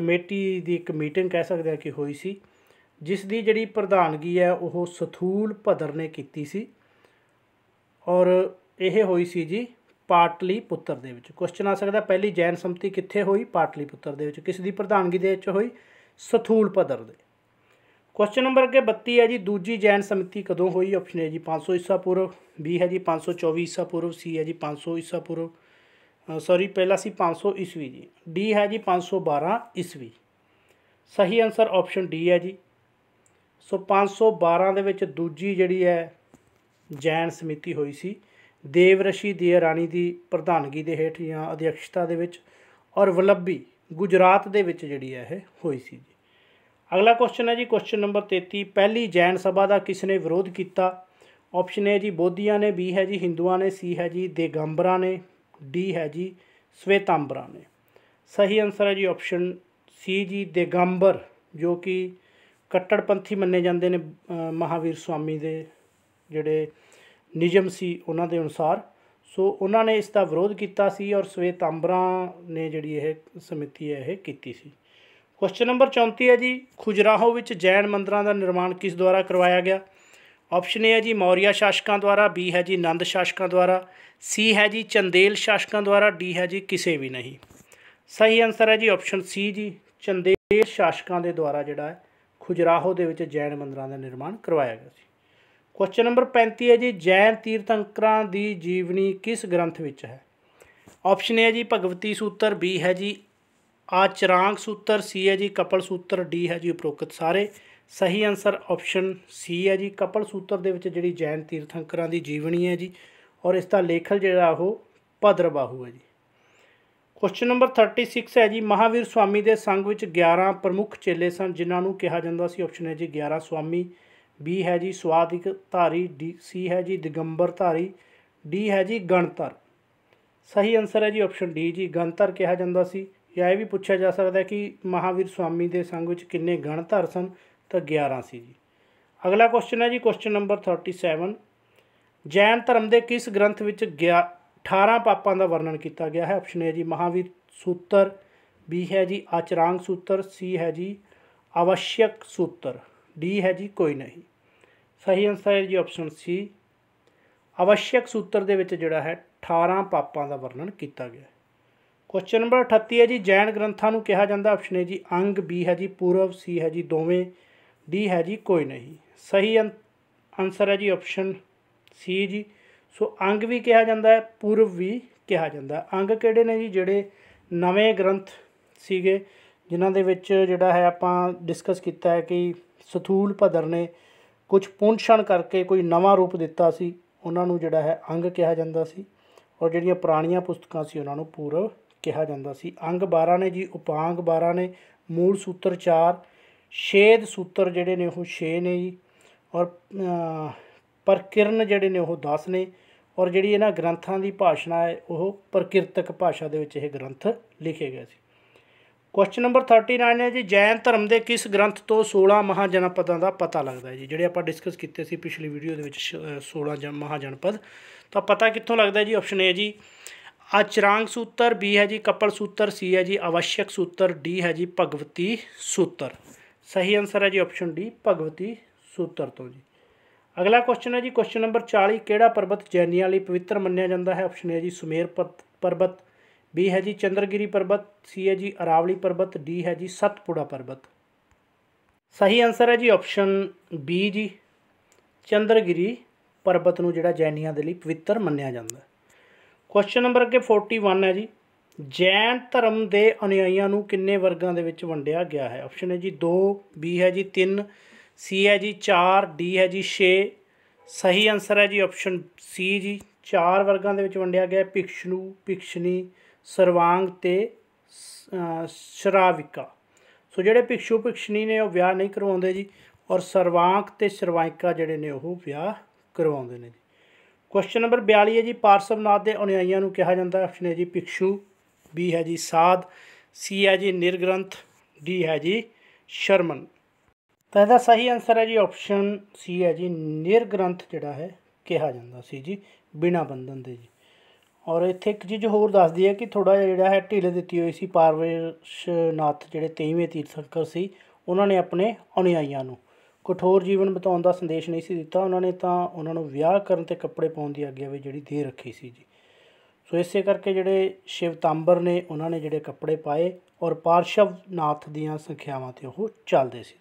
ਕਮੇਟੀ ਦੀ ਇੱਕ ਮੀਟਿੰਗ ਕਹਿ ਸਕਦੇ ਹਾਂ ਕਿ ਹੋਈ ਸੀ ਜਿਸ ਦੀ ਜਿਹੜੀ ਪ੍ਰਧਾਨਗੀ ਹੈ ਉਹ ਸਥੂਲ ਭਦਰ ਨੇ ਕੀਤੀ ਸੀ ਔਰ ਇਹ ਹੋਈ ਸੀ ਜੀ ਪਾਟਲੀ ਪੁੱਤਰ ਦੇ ਵਿੱਚ ਕੁਐਸਚਨ ਆ ਸਕਦਾ ਪਹਿਲੀ ਜੈਨ ਸੰਮਤੀ ਕਿੱਥੇ ਹੋਈ ਪਾਟਲੀ ਪੁੱਤਰ ਦੇ ਵਿੱਚ ਕਿਸ ਦੀ ਪ੍ਰਧਾਨਗੀ ਦੇ ਵਿੱਚ ਹੋਈ ਸਥੂਲ ਪਦਰ ਦੇ ਕੁਐਸਚਨ ਨੰਬਰ ਅੱਗੇ 32 ਹੈ ਜੀ ਦੂਜੀ ਜੈਨ ਸੰਮਤੀ ਕਦੋਂ ਹੋਈ ਆਪਸ਼ਨ ਹੈ ਜੀ 500 ਈਸਾ ਪੂਰਵ ਬੀ ਹੈ ਜੀ 524 ਈਸਾ ਪੂਰਵ ਸੀ ਹੈ ਜੀ 500 ਈਸਾ ਪੂਰਵ ਸੌਰੀ ਪਹਿਲਾ ਸੀ 500 ਈਸਵੀ ਜੀ ਡੀ ਹੈ ਜੀ 512 ਈਸਵੀ ਸਹੀ ਆਨਸਰ ਆਪਸ਼ਨ ਡੀ ਹੈ ਜੀ ਸੋ 512 ਦੇ ਵਿੱਚ ਦੂਜੀ ਜਿਹੜੀ ਹੈ ਜੈਨ ਸਮਿਤੀ ਹੋਈ ਸੀ ਦੇਵ ਰਸ਼ੀ ਦੀ ਰਾਣੀ ਦੀ ਪ੍ਰਧਾਨਗੀ ਦੇ ਹੇਠ ਜਾਂ ਅਧਿਅਕਸ਼ਤਾ ਦੇ ਵਿੱਚ ਔਰ ਵਲੱਭੀ ਗੁਜਰਾਤ ਦੇ ਵਿੱਚ ਜਿਹੜੀ ਹੈ ਇਹ ਹੋਈ ਸੀ ਜੀ ਅਗਲਾ ਕੁਐਸਚਨ ਹੈ ਜੀ ਕੁਐਸਚਨ ਨੰਬਰ 33 ਪਹਿਲੀ ਜੈਨ ਸਭਾ ਦਾ ਕਿਸ ਨੇ ਵਿਰੋਧ ਕੀਤਾ ਆਪਸ਼ਨ ਹੈ ਜੀ ਬੋਧੀਆਂ ਨੇ ਬੀ ਹੈ ਜੀ ਹਿੰਦੂਆਂ ਨੇ ਸੀ ਹੈ ਜੀ ਦੇਗੰਬਰਾਂ ਨੇ ਡੀ ਹੈ ਜੀ ਸਵੇਤਾਂਬਰਾਂ ਨੇ ਸਹੀ ਆਨਸਰ ਹੈ ਜੀ ਆਪਸ਼ਨ ਸੀ ਜੀ ਦੇਗੰਬਰ ਜੋ ਕਿ ਕੱਟੜਪੰਥੀ ਮੰਨੇ ਜਾਂਦੇ ਨੇ ਮਹਾਵੀਰ ਸਵਾਮੀ ਦੇ ਜਿਹੜੇ ਨਿਯਮ ਸੀ ਉਹਨਾਂ ਦੇ ਅਨੁਸਾਰ ਸੋ ਉਹਨਾਂ ਨੇ ਇਸ ਦਾ ਵਿਰੋਧ ਕੀਤਾ ਸੀ ਔਰ ਅੰਬਰਾਂ ਨੇ ਜਿਹੜੀ ਇਹ ਸਮਿਤੀ ਹੈ ਇਹ ਕੀਤੀ ਸੀ ਕੁਐਸਚਨ ਨੰਬਰ 34 ਹੈ ਜੀ ਖੁਜਰਾਹੋ ਵਿੱਚ ਜੈਨ ਮੰਦਰਾਂ ਦਾ ਨਿਰਮਾਣ ਕਿਸ ਦੁਆਰਾ ਕਰਵਾਇਆ ਗਿਆ ਆਪਸ਼ਨ ਏ ਹੈ ਜੀ ਮੌਰੀਆ ਸ਼ਾਸਕਾਂ ਦੁਆਰਾ ਬੀ ਹੈ ਜੀ ਨੰਦ ਸ਼ਾਸਕਾਂ ਦੁਆਰਾ ਸੀ ਹੈ ਜੀ ਚੰਦੇਲ ਸ਼ਾਸਕਾਂ ਦੁਆਰਾ ਡੀ ਹੈ ਜੀ ਕਿਸੇ ਵੀ ਨਹੀਂ ਸਹੀ ਆਨਸਰ ਹੈ ਜੀ ਆਪਸ਼ਨ ਸੀ ਜੀ ਚੰਦੇਲ ਸ਼ਾਸਕਾਂ ਦੇ ਦੁਆਰਾ ਜਿਹੜਾ ਹੈ ਖੁਜਰਾਹੋ ਦੇ ਵਿੱਚ ਜੈਨ ਮੰਦਰਾਂ ਦਾ ਨਿਰਮਾਣ ਕਰਵਾਇਆ ਗਿਆ ਸੀ ਕੁਐਸਚਨ ਨੰਬਰ 35 ਹੈ ਜੀ ਜੈਨ ਤੀਰਥੰਕਰਾਂ ਦੀ ਜੀਵਨੀ ਕਿਸ ਗ੍ਰੰਥ ਵਿੱਚ ਹੈ ਆਪਸ਼ਨ ਹੈ ਜੀ ਭਗਵਤੀ ਸੂਤਰ ਬੀ ਹੈ ਜੀ ਆਚਰਾਂਗ ਸੂਤਰ ਸੀ ਹੈ ਜੀ ਕਪਲ ਸੂਤਰ ਡੀ ਹੈ ਜੀ ਉਪਰੋਕਤ ਸਾਰੇ ਸਹੀ ਆਨਸਰ ਆਪਸ਼ਨ ਸੀ ਹੈ ਜੀ ਕਪਲ ਸੂਤਰ ਦੇ ਵਿੱਚ ਜਿਹੜੀ ਜੈਨ ਤੀਰਥੰਕਰਾਂ ਦੀ ਜੀਵਨੀ ਹੈ ਜੀ ਔਰ ਇਸ ਦਾ ਲੇਖਕ ਜਿਹੜਾ ਉਹ ਭਦਰਬਾਹੂ ਹੈ ਜੀ ਕੁਐਸਚਨ ਨੰਬਰ 36 ਹੈ ਜੀ ਮਹਾਵੀਰ ਸਵਾਮੀ ਦੇ ਸੰਗ ਵਿੱਚ 11 ਪ੍ਰਮੁੱਖ ਚੇਲੇ ਸਨ ਜਿਨ੍ਹਾਂ ਨੂੰ ਕਿਹਾ ਜਾਂਦਾ ਸੀ ਆਪਸ਼ਨ ਹੈ ਜੀ 11 ਸਵਾਮੀ ਬੀ ਹੈ ਜੀ ਸਵਾਦਿਕ ਧਾਰੀ ਡੀ ਸੀ ਹੈ ਜੀ ਦਿਗੰਬਰ ਧਾਰੀ ਡੀ ਹੈ ਜੀ ਗਣਤਰ ਸਹੀ ਆਨਸਰ ਹੈ ਜੀ ਆਪਸ਼ਨ ਡੀ ਜੀ ਗਣਤਰ ਕਿਹਾ ਜਾਂਦਾ ਸੀ ਜਾਂ ਇਹ ਵੀ ਪੁੱਛਿਆ ਜਾ ਸਕਦਾ ਹੈ ਕਿ ਮਹਾਵੀਰ ਸਵਾਮੀ ਦੇ ਸੰਗ ਵਿੱਚ ਕਿੰਨੇ ਗਣਤਰ ਸਨ ਤਾਂ 11 ਸੀ ਜੀ ਅਗਲਾ ਕੁਐਸਚਨ ਹੈ ਜੀ ਕੁਐਸਚਨ ਨੰਬਰ 37 ਜੈਨ ਧਰਮ ਦੇ ਕਿਸ ਗ੍ਰੰਥ ਵਿੱਚ 18 ਪਾਪਾਂ ਦਾ ਵਰਣਨ ਕੀਤਾ ਗਿਆ ਹੈ ਆਪਸ਼ਨ ਹੈ ਜੀ ਮਹਾਵੀਰ ਸੂਤਰ ਬੀ ਹੈ ਜੀ ਆਚਰਾਂਗ ਸੂਤਰ ਸੀ ਹੈ ਜੀ ਅਵਸ਼ਯਕ ਸੂਤਰ ਡੀ ਹੈ ਜੀ ਕੋਈ ਨਹੀਂ ਸਹੀ ਆਨਸਰ ਹੈ ਜੀ ਆਪਸ਼ਨ ਸੀ ਅਵਸ਼ਯਕ ਸੂਤਰ ਦੇ ਵਿੱਚ ਜਿਹੜਾ ਹੈ 18 ਪਾਪਾਂ ਦਾ ਵਰਣਨ ਕੀਤਾ ਗਿਆ ਕੁਐਸਚਨ ਨੰਬਰ 38 ਹੈ ਜੀ ਜੈਨ ਗ੍ਰੰਥਾਂ ਨੂੰ ਕਿਹਾ ਜਾਂਦਾ ਆਪਸ਼ਨ ਹੈ ਜੀ ਅੰਗ ਬੀ ਹੈ ਜੀ ਪੂਰਵ ਸੀ ਹੈ ਜੀ ਦੋਵੇਂ ਡੀ ਹੈ ਜੀ ਕੋਈ ਨਹੀਂ ਸਹੀ ਆਨਸਰ ਹੈ ਜੀ ਆਪਸ਼ਨ ਸੀ ਜੀ ਸੋ ਅੰਗ ਵੀ ਕਿਹਾ ਜਾਂਦਾ ਹੈ ਪੂਰਵ ਵੀ ਕਿਹਾ ਜਾਂਦਾ ਅੰਗ ਕਿਹੜੇ ਨੇ ਜੀ ਜਿਹੜੇ ਨਵੇਂ ਗ੍ਰੰਥ ਸੀਗੇ ਜਿਨ੍ਹਾਂ ਦੇ ਵਿੱਚ ਜਿਹੜਾ ਹੈ ਆਪਾਂ ਡਿਸਕਸ ਕੀਤਾ ਹੈ ਕਿ ਸਥੂਲ ਭਦਰ ਨੇ ਕੁਝ ਪੁੰਛਣ ਕਰਕੇ ਕੋਈ ਨਵਾਂ ਰੂਪ ਦਿੱਤਾ ਸੀ ਉਹਨਾਂ ਨੂੰ ਜਿਹੜਾ ਹੈ ਅੰਗ ਕਿਹਾ ਜਾਂਦਾ ਸੀ ਔਰ ਜਿਹੜੀਆਂ ਪੁਰਾਣੀਆਂ ਪੁਸਤਕਾਂ ਸੀ ਉਹਨਾਂ ਨੂੰ ਪੂਰਵ ਕਿਹਾ ਜਾਂਦਾ ਸੀ ਅੰਗ 12 ਨੇ ਜੀ ਉਪਾੰਗ 12 ਨੇ ਮੂਲ ਸੂਤਰ 4 ਛੇਦ ਸੂਤਰ ਜਿਹੜੇ ਨੇ ਉਹ 6 ਨੇ ਜੀ ਔਰ ਪ੍ਰਕਿਰਨ ਜਿਹੜੇ ਨੇ ਉਹ 10 ਨੇ ਔਰ ਜਿਹੜੀ ਇਹਨਾਂ ਗ੍ਰੰਥਾਂ ਦੀ ਭਾਸ਼ਾ ਹੈ ਉਹ ਪ੍ਰਕਿਰਤਕ ਭਾਸ਼ਾ ਦੇ ਵਿੱਚ ਇਹ ਗ੍ਰੰਥ ਲਿਖੇ ਗਏ ਸੀ ਕੁਐਸਚਨ ਨੰਬਰ 39 ਹੈ ਜੀ ਜੈਨ ਧਰਮ ਦੇ ਕਿਸ ਗ੍ਰੰਥ ਤੋਂ 16 ਮਹਾਜਨਪਦਾਂ ਦਾ ਪਤਾ ਲੱਗਦਾ ਹੈ ਜੀ ਜਿਹੜੇ ਆਪਾਂ ਡਿਸਕਸ ਕੀਤੇ ਸੀ ਪਿਛਲੀ ਵੀਡੀਓ ਦੇ ਵਿੱਚ 16 ਜਨ ਮਹਾਜਨਪਦ ਤਾਂ ਪਤਾ ਕਿੱਥੋਂ ਲੱਗਦਾ ਹੈ ਜੀ ਆਪਸ਼ਨ ਏ ਜੀ ਆਚਰਾਂਗ ਸੂਤਰ ਬੀ ਹੈ ਜੀ ਕਪਲ ਸੂਤਰ ਸੀ ਹੈ ਜੀ ਆਵਸ਼ਕ ਸੂਤਰ ਡੀ ਹੈ ਜੀ ਭਗਵਤੀ ਸੂਤਰ ਸਹੀ ਆਨਸਰ ਹੈ ਜੀ ਆਪਸ਼ਨ ਡੀ ਭਗਵਤੀ ਸੂਤਰ ਤੋਂ ਜੀ ਅਗਲਾ ਕੁਐਸਚਨ ਹੈ ਜੀ ਕੁਐਸਚਨ ਨੰਬਰ 40 ਕਿਹੜਾ ਪਰਬਤ ਜੈਨੀਆਂ ਲਈ ਪਵਿੱਤਰ ਮੰਨਿਆ ਜਾਂਦਾ ਹੈ ਆਪਸ਼ਨ ਹੈ ਜੀ ਸੁਮੇਰ ਪਰਬਤ ਬੀ ਹੈ ਜੀ ਚੰਦਰਗਿਰੀ ਪਰਬਤ ਸੀ ਹੈ ਜੀ ਅਰਾਵਲੀ ਪਰਬਤ ਡੀ ਹੈ ਜੀ ਸਤਪੁੜਾ ਪਰਬਤ ਸਹੀ ਆਨਸਰ ਹੈ ਜੀ ਆਪਸ਼ਨ ਬੀ ਜੀ ਚੰਦਰਗਿਰੀ ਪਰਬਤ ਨੂੰ ਜਿਹੜਾ ਜੈਨੀਆਂ ਦੇ ਲਈ ਪਵਿੱਤਰ ਮੰਨਿਆ ਜਾਂਦਾ ਹੈ ਕੁਐਸਚਨ ਨੰਬਰ ਅੱਗੇ 41 ਹੈ ਜੀ ਜੈਨ ਧਰਮ ਦੇ ਅਨੁਯਾਈਆਂ ਨੂੰ ਕਿੰਨੇ ਵਰਗਾਂ ਦੇ ਵਿੱਚ ਵੰਡਿਆ ਗਿਆ ਹੈ ਆਪਸ਼ਨ ਹੈ ਜੀ 2 ਬੀ ਹੈ ਜੀ 3 ਸੀ ਹੈ ਜੀ 4 ਡੀ ਹੈ ਜੀ 6 ਸਹੀ ਆਨਸਰ ਹੈ ਜੀ ਆਪਸ਼ਨ ਸੀ ਜੀ ਚਾਰ ਵਰਗਾਂ ਦੇ ਵਿੱਚ ਵੰਡਿਆ ਗਿਆ ਹੈ ਭਿਕਸ਼ਨੂ ਭਿਕਸ਼ਨੀ ਸਰਵਾਂਗ ਤੇ ਸ਼ਰਾਵਿਕਾ ਸੋ ਜਿਹੜੇ ਭਿਕਸ਼ੂ ਭਿਕਸ਼ਣੀ ਨੇ ਉਹ ਵਿਆਹ ਨਹੀਂ ਕਰਵਾਉਂਦੇ ਜੀ ਔਰ ਸਰਵਾਂਗ ਤੇ ਸਰਵਾਇਕਾ ਜਿਹੜੇ ਨੇ ਉਹ ਵਿਆਹ ਕਰਵਾਉਂਦੇ ਨੇ ਜੀ ਕੁਐਸਚਨ ਨੰਬਰ 42 ਹੈ ਜੀ ਪਾਰਸਵਨਾਥ ਦੇ ਅਨੁਯਾਈਆਂ ਨੂੰ ਕਿਹਾ ਜਾਂਦਾ ਹੈ ਆਪਸ਼ਨ ਹੈ ਜੀ ਭਿਕਸ਼ੂ ਬੀ ਹੈ ਜੀ ਸਾਧ ਸੀ ਹੈ ਜੀ ਨਿਰਗ੍ਰੰਥ ਡੀ ਹੈ ਜੀ ਸ਼ਰਮਨ ਤਾਂ ਇਹਦਾ ਸਹੀ ਆਨਸਰ ਹੈ ਜੀ ਆਪਸ਼ਨ ਸੀ ਹੈ ਜੀ ਨਿਰਗ੍ਰੰਥ ਜਿਹੜਾ ਹੈ ਕਿਹਾ ਜਾਂਦਾ ਸੀ ਜੀ ਬਿਨਾ ਬੰਧਨ ਦੇ ਜੀ ਔਰ ਇੱਥੇ ਇੱਕ ਚੀਜ਼ ਹੋਰ ਦੱਸਦੀ ਹੈ ਕਿ ਥੋੜਾ ਜਿਹੜਾ ਹੈ ਢਿੱਲ ਦਿੱਤੀ ਹੋਈ ਸੀ ਪਾਰਵੇਸ਼ਨਾਥ ਜਿਹੜੇ 23ਵੇਂ ਤੀਰਥੰਕਰ ਸੀ ਉਹਨਾਂ ਨੇ ਆਪਣੇ ਅਨੁਯਾਈਆਂ ਨੂੰ ਕਠੋਰ ਜੀਵਨ ਬਤਾਉਣ ਦਾ ਸੰਦੇਸ਼ ਨਹੀਂ ਸੀ ਦਿੱਤਾ ਉਹਨਾਂ ਨੇ ਤਾਂ ਉਹਨਾਂ ਨੂੰ ਵਿਆਹ ਕਰਨ ਤੇ ਕੱਪੜੇ ਪਾਉਣ ਦੀ ਆਗਿਆ ਵੀ ਜਿਹੜੀ ਦੇ ਰੱਖੀ ਸੀ ਜੀ ਸੋ ਇਸੇ ਕਰਕੇ ਜਿਹੜੇ ਸ਼ਿਵ ਤਾਂਬਰ ਨੇ ਉਹਨਾਂ ਨੇ ਜਿਹੜੇ ਕੱਪੜੇ ਪਾਏ ਔਰ ਪਾਰਸ਼ਵਨਾਥ ਦੀਆਂ ਸੰਖਿਆਵਾਂ ਤੇ ਉਹ ਚੱਲਦੇ ਸੀ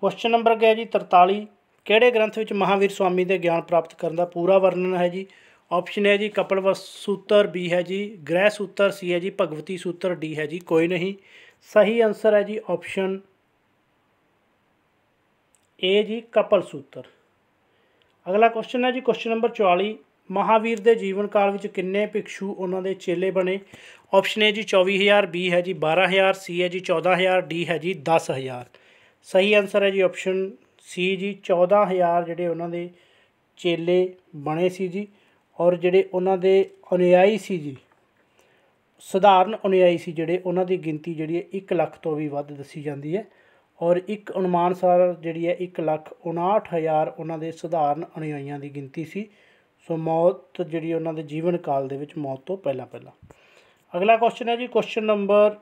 ਕੁਐਸਚਨ ਨੰਬਰ ਗਿਆ ਜੀ 43 ਕਿਹੜੇ ਗ੍ਰੰਥ ਵਿੱਚ ਮਹਾਵੀਰ ਸਵਾਮੀ ਦੇ ਗਿਆਨ ਪ੍ਰਾਪਤ ਕਰਨ ਦਾ ਪੂਰਾ ਵਰਣਨ ਹੈ ਜੀ ਆਪਸ਼ਨ ਹੈ ਜੀ ਕਪਲ ਸੂਤਰ ਬੀ ਹੈ ਜੀ ਗ੍ਰਹਿ ਸੂਤਰ ਸੀ ਹੈ ਜੀ ਭਗਵਤੀ ਸੂਤਰ ਡੀ ਹੈ ਜੀ ਕੋਈ ਨਹੀਂ ਸਹੀ ਆਨਸਰ ਹੈ ਜੀ ਆਪਸ਼ਨ ਏ ਜੀ ਕਪਲ ਸੂਤਰ ਅਗਲਾ ਕੁਐਸਚਨ ਹੈ ਜੀ ਕੁਐਸਚਨ ਨੰਬਰ 44 ਮਹਾਵੀਰ ਦੇ ਜੀਵਨ ਕਾਲ ਵਿੱਚ ਕਿੰਨੇ ਭਿਕਸ਼ੂ ਉਹਨਾਂ ਦੇ ਚੇਲੇ ਬਣੇ ਆਪਸ਼ਨ ਏ ਜੀ 24000 ਬੀ ਹੈ ਜੀ 12000 ਸੀ ਹੈ ਜੀ 14000 ਡੀ ਹੈ ਜੀ 10000 ਸਹੀ ਆਨਸਰ ਹੈ ਜੀ ਆਪਸ਼ਨ ਸੀ ਜੀ 14000 ਜਿਹੜੇ ਉਹਨਾਂ ਦੇ ਚੇਲੇ ਬਣੇ ਸੀ ਜੀ ਔਰ ਜਿਹੜੇ ਉਹਨਾਂ ਦੇ ਅਨੁਯਾਈ ਸੀ ਜੀ ਸਧਾਰਨ ਅਨੁਯਾਈ ਸੀ ਜਿਹੜੇ ਉਹਨਾਂ ਦੀ ਗਿਣਤੀ ਜਿਹੜੀ ਹੈ 1 ਲੱਖ ਤੋਂ ਵੀ ਵੱਧ ਦੱਸੀ ਜਾਂਦੀ ਹੈ ਔਰ ਇੱਕ ਅਨੁਮਾਨ ਸਾਰ ਜਿਹੜੀ ਹੈ 1 ਲੱਖ 59000 ਉਹਨਾਂ ਦੇ ਸਧਾਰਨ ਅਨੁਯਾਈਆਂ ਦੀ ਗਿਣਤੀ ਸੀ ਸੋ ਮੌਤ ਜਿਹੜੀ ਉਹਨਾਂ ਦੇ ਜੀਵਨ ਕਾਲ ਦੇ ਵਿੱਚ ਮੌਤ ਤੋਂ ਪਹਿਲਾਂ ਪਹਿਲਾਂ ਅਗਲਾ ਕੁਐਸਚਨ ਹੈ ਜੀ ਕੁਐਸਚਨ ਨੰਬਰ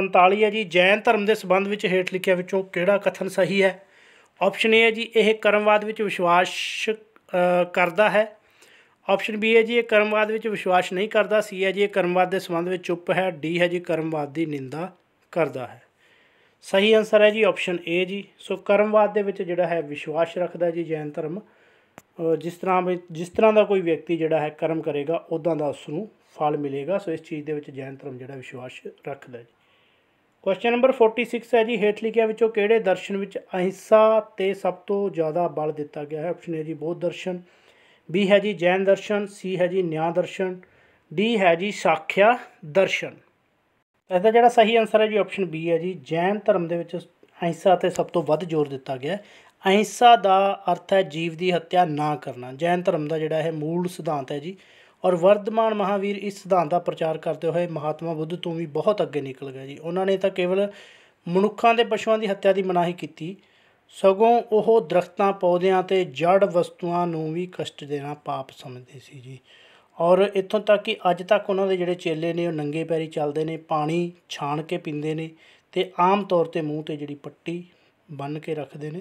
45 ਹੈ ਜੀ ਜੈਨ ਧਰਮ ਦੇ ਸੰਬੰਧ ਵਿੱਚ ਹੇਠ ਲਿਖਿਆ ਵਿੱਚੋਂ ਕਿਹੜਾ ਕਥਨ ਸਹੀ ਹੈ ਆਪਸ਼ਨ ਏ ਹੈ ਜੀ ਇਹ ਕਰਮਵਾਦ ਵਿੱਚ ਵਿਸ਼ਵਾਸ ਕਰਦਾ ਹੈ ਆਪਸ਼ਨ ਬੀ ਹੈ ਜੀ ਇਹ ਕਰਮਵਾਦ ਵਿੱਚ ਵਿਸ਼ਵਾਸ ਨਹੀਂ ਕਰਦਾ ਸੀ ਹੈ ਜੀ ਇਹ ਕਰਮਵਾਦ ਦੇ ਸੰਬੰਧ ਵਿੱਚ ਚੁੱਪ ਹੈ ਡੀ ਹੈ ਜੀ ਕਰਮਵਾਦ ਦੀ ਨਿੰਦਾ ਕਰਦਾ ਹੈ ਸਹੀ ਆਨਸਰ ਹੈ ਜੀ ਆਪਸ਼ਨ ਏ ਜੀ ਸੋ ਕਰਮਵਾਦ ਦੇ ਵਿੱਚ ਜਿਹੜਾ ਹੈ ਵਿਸ਼ਵਾਸ ਰੱਖਦਾ ਜੀ ਜੈਨ ਧਰਮ ਜਿਸ ਤਰ੍ਹਾਂ ਜਿਸ ਤਰ੍ਹਾਂ ਦਾ ਕੋਈ ਵਿਅਕਤੀ ਜਿਹੜਾ ਹੈ ਕਰਮ ਕਰੇਗਾ ਉਦਾਂ ਦਾ ਉਸ ਨੂੰ ਫਲ ਮਿਲੇਗਾ ਸੋ ਇਸ ਚੀਜ਼ ਦੇ ਵਿੱਚ ਜੈਨ ਧਰਮ ਜਿਹੜਾ ਵਿਸ਼ਵਾਸ ਰੱਖਦਾ ਜੀ ਕੁਐਸਚਨ ਨੰਬਰ 46 ਹੈ ਜੀ ਹੇਠ ਲਿਖਿਆ ਵਿੱਚੋਂ ਕਿਹੜੇ ਦਰਸ਼ਨ ਵਿੱਚ ਅਹਿੰਸਾ ਤੇ ਸਭ ਤੋਂ ਜ਼ਿਆਦਾ ਬਲ ਦਿੱਤਾ ਗਿਆ ਹੈ ਆਪਸ਼ਨ ਹੈ ਜੀ ਬੋਧ ਦਰਸ਼ਨ ਬੀ ਹੈ ਜੀ ਜੈਨ ਦਰਸ਼ਨ ਸੀ ਹੈ ਜੀ ਨਿਆਂ ਦਰਸ਼ਨ ਡੀ ਹੈ ਜੀ ਸਾਖਿਆ ਦਰਸ਼ਨ ਇਹਦਾ ਜਿਹੜਾ ਸਹੀ ਆਨਸਰ ਹੈ ਜੀ ਆਪਸ਼ਨ ਬੀ ਹੈ ਜੀ ਜੈਨ ਧਰਮ ਦੇ ਵਿੱਚ ਅਹਿੰਸਾ ਤੇ ਸਭ ਤੋਂ ਵੱਧ ਜ਼ੋਰ ਦਿੱਤਾ ਗਿਆ ਅਹਿੰਸਾ ਦਾ ਅਰਥ ਹੈ ਜੀਵ ਦੀ ਹੱਤਿਆ ਨਾ ਕਰਨਾ ਜੈਨ ਧਰਮ ਦਾ ਜਿਹੜਾ ਇਹ ਮੂਲ ਸਿਧਾਂਤ ਹੈ ਜੀ ਔਰ ਵਰਧਮਾਨ ਮਹਾਵੀਰ ਇਸ ਸਿਧਾਂਤ ਦਾ ਪ੍ਰਚਾਰ ਕਰਦੇ ਹੋਏ ਮਹਾਤਮਾ ਬੁੱਧ ਤੋਂ ਵੀ ਬਹੁਤ ਅੱਗੇ ਨਿਕਲ ਗਏ ਜੀ ਉਹਨਾਂ ਨੇ ਤਾਂ ਕੇਵਲ ਮਨੁੱਖਾਂ ਦੇ ਪਸ਼ੂਆਂ ਦੀ ਹੱਤਿਆ ਦੀ ਮਨਾਹੀ ਕੀਤੀ ਸਗੋਂ ਉਹ ਦਰਖਤਾਂ ਪੌਦਿਆਂ ਤੇ ਜੜ ਵਸਤੂਆਂ ਨੂੰ ਵੀ ਕਸ਼ਟ ਦੇਣਾ ਪਾਪ ਸਮਝਦੇ ਸੀ ਜੀ ਔਰ ਇੱਥੋਂ ਤੱਕ ਕਿ ਅੱਜ ਤੱਕ ਉਹਨਾਂ ਦੇ ਜਿਹੜੇ ਚੇਲੇ ਨੇ ਉਹ ਨੰਗੇ ਪੈਰੀ ਚੱਲਦੇ ਨੇ ਪਾਣੀ ਛਾਣ ਕੇ ਪੀਂਦੇ ਨੇ ਤੇ ਆਮ ਤੌਰ 'ਤੇ ਮੂੰਹ 'ਤੇ ਜਿਹੜੀ ਪੱਟੀ ਬੰਨ ਕੇ ਰੱਖਦੇ ਨੇ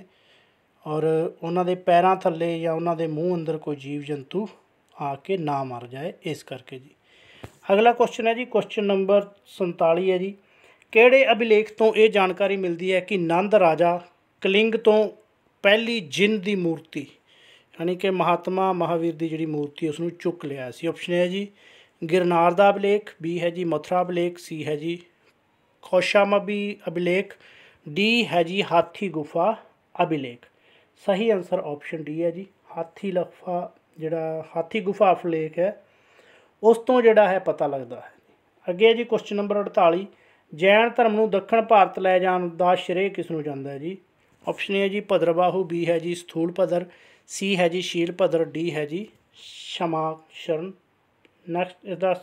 ਔਰ ਉਹਨਾਂ ਦੇ ਪੈਰਾਂ ਥੱਲੇ ਜਾਂ ਉਹਨਾਂ ਦੇ ਮੂੰਹ ਅੰਦਰ ਕੋਈ ਜੀਵ ਜੰਤੂ ਆ ਕੇ ਨਾ ਮਰ ਜਾਏ ਇਸ ਕਰਕੇ ਜੀ ਅਗਲਾ ਕੁਐਸਚਨ ਹੈ ਜੀ ਕੁਐਸਚਨ ਨੰਬਰ 47 ਹੈ ਜੀ ਕਿਹੜੇ ਅਭਿਲੇਖ ਤੋਂ ਇਹ ਜਾਣਕਾਰੀ ਮਿਲਦੀ ਹੈ ਕਿ ਨੰਦ ਰਾਜਾ ਕਲਿੰਗ ਤੋਂ ਪਹਿਲੀ ਜਿੰਨ ਦੀ ਮੂਰਤੀ ਯਾਨੀ ਕਿ ਮਹਾਤਮਾ ਮਹਾਵੀਰ ਦੀ ਜਿਹੜੀ ਮੂਰਤੀ ਉਸ ਨੂੰ ਚੁੱਕ ਲਿਆ ਸੀ ਆਪਸ਼ਨ ਹੈ ਜੀ ਗਿਰਨਾਰ ਦਾ ਅਭਿਲੇਖ ਬੀ ਹੈ ਜੀ ਮਥਰਾ ਅਭਿਲੇਖ ਸੀ ਹੈ ਜੀ ਖੋਸ਼ਾਮਬੀ ਅਭਿਲੇਖ ਡੀ ਹੈ ਜੀ ਹਾਥੀ ਗੁਫਾ ਅਭਿਲੇਖ ਸਹੀ ਆਨਸਰ ਆਪਸ਼ਨ ਡੀ ਹੈ ਜੀ ਹਾਥੀ ਲਫਾ ਜਿਹੜਾ ਹਾਥੀ ਗੁਫਾ ਅਭਿਲੇਖ ਹੈ ਉਸ ਤੋਂ ਜਿਹੜਾ ਹੈ ਪਤਾ ਲੱਗਦਾ ਹੈ ਅੱਗੇ ਜੀ ਕੁਐਸਚਨ ਨੰਬਰ 48 ਜੈਨ ਧਰਮ ਨੂੰ ਦੱਖਣ ਭਾਰਤ ਲੈ ਜਾਣ ਦਾ ਸ਼੍ਰੇਅ ਕਿਸ ਨੂੰ ਜਾਂਦਾ ਹੈ ਜੀ ਆਪਸ਼ਨ ਹੈ ਜੀ ਭਦਰਬਾਹੂ ਬੀ ਹੈ ਜੀ ਸਥੂਲ ਭਦਰ ਸੀ ਹੈ ਜੀ ਸ਼ੀਲ ਭਦਰ ਡੀ ਹੈ ਜੀ ਸ਼ਮਾ ਸ਼ਰਨ ਨੈਕਸਟ ਇਸ ਦਾ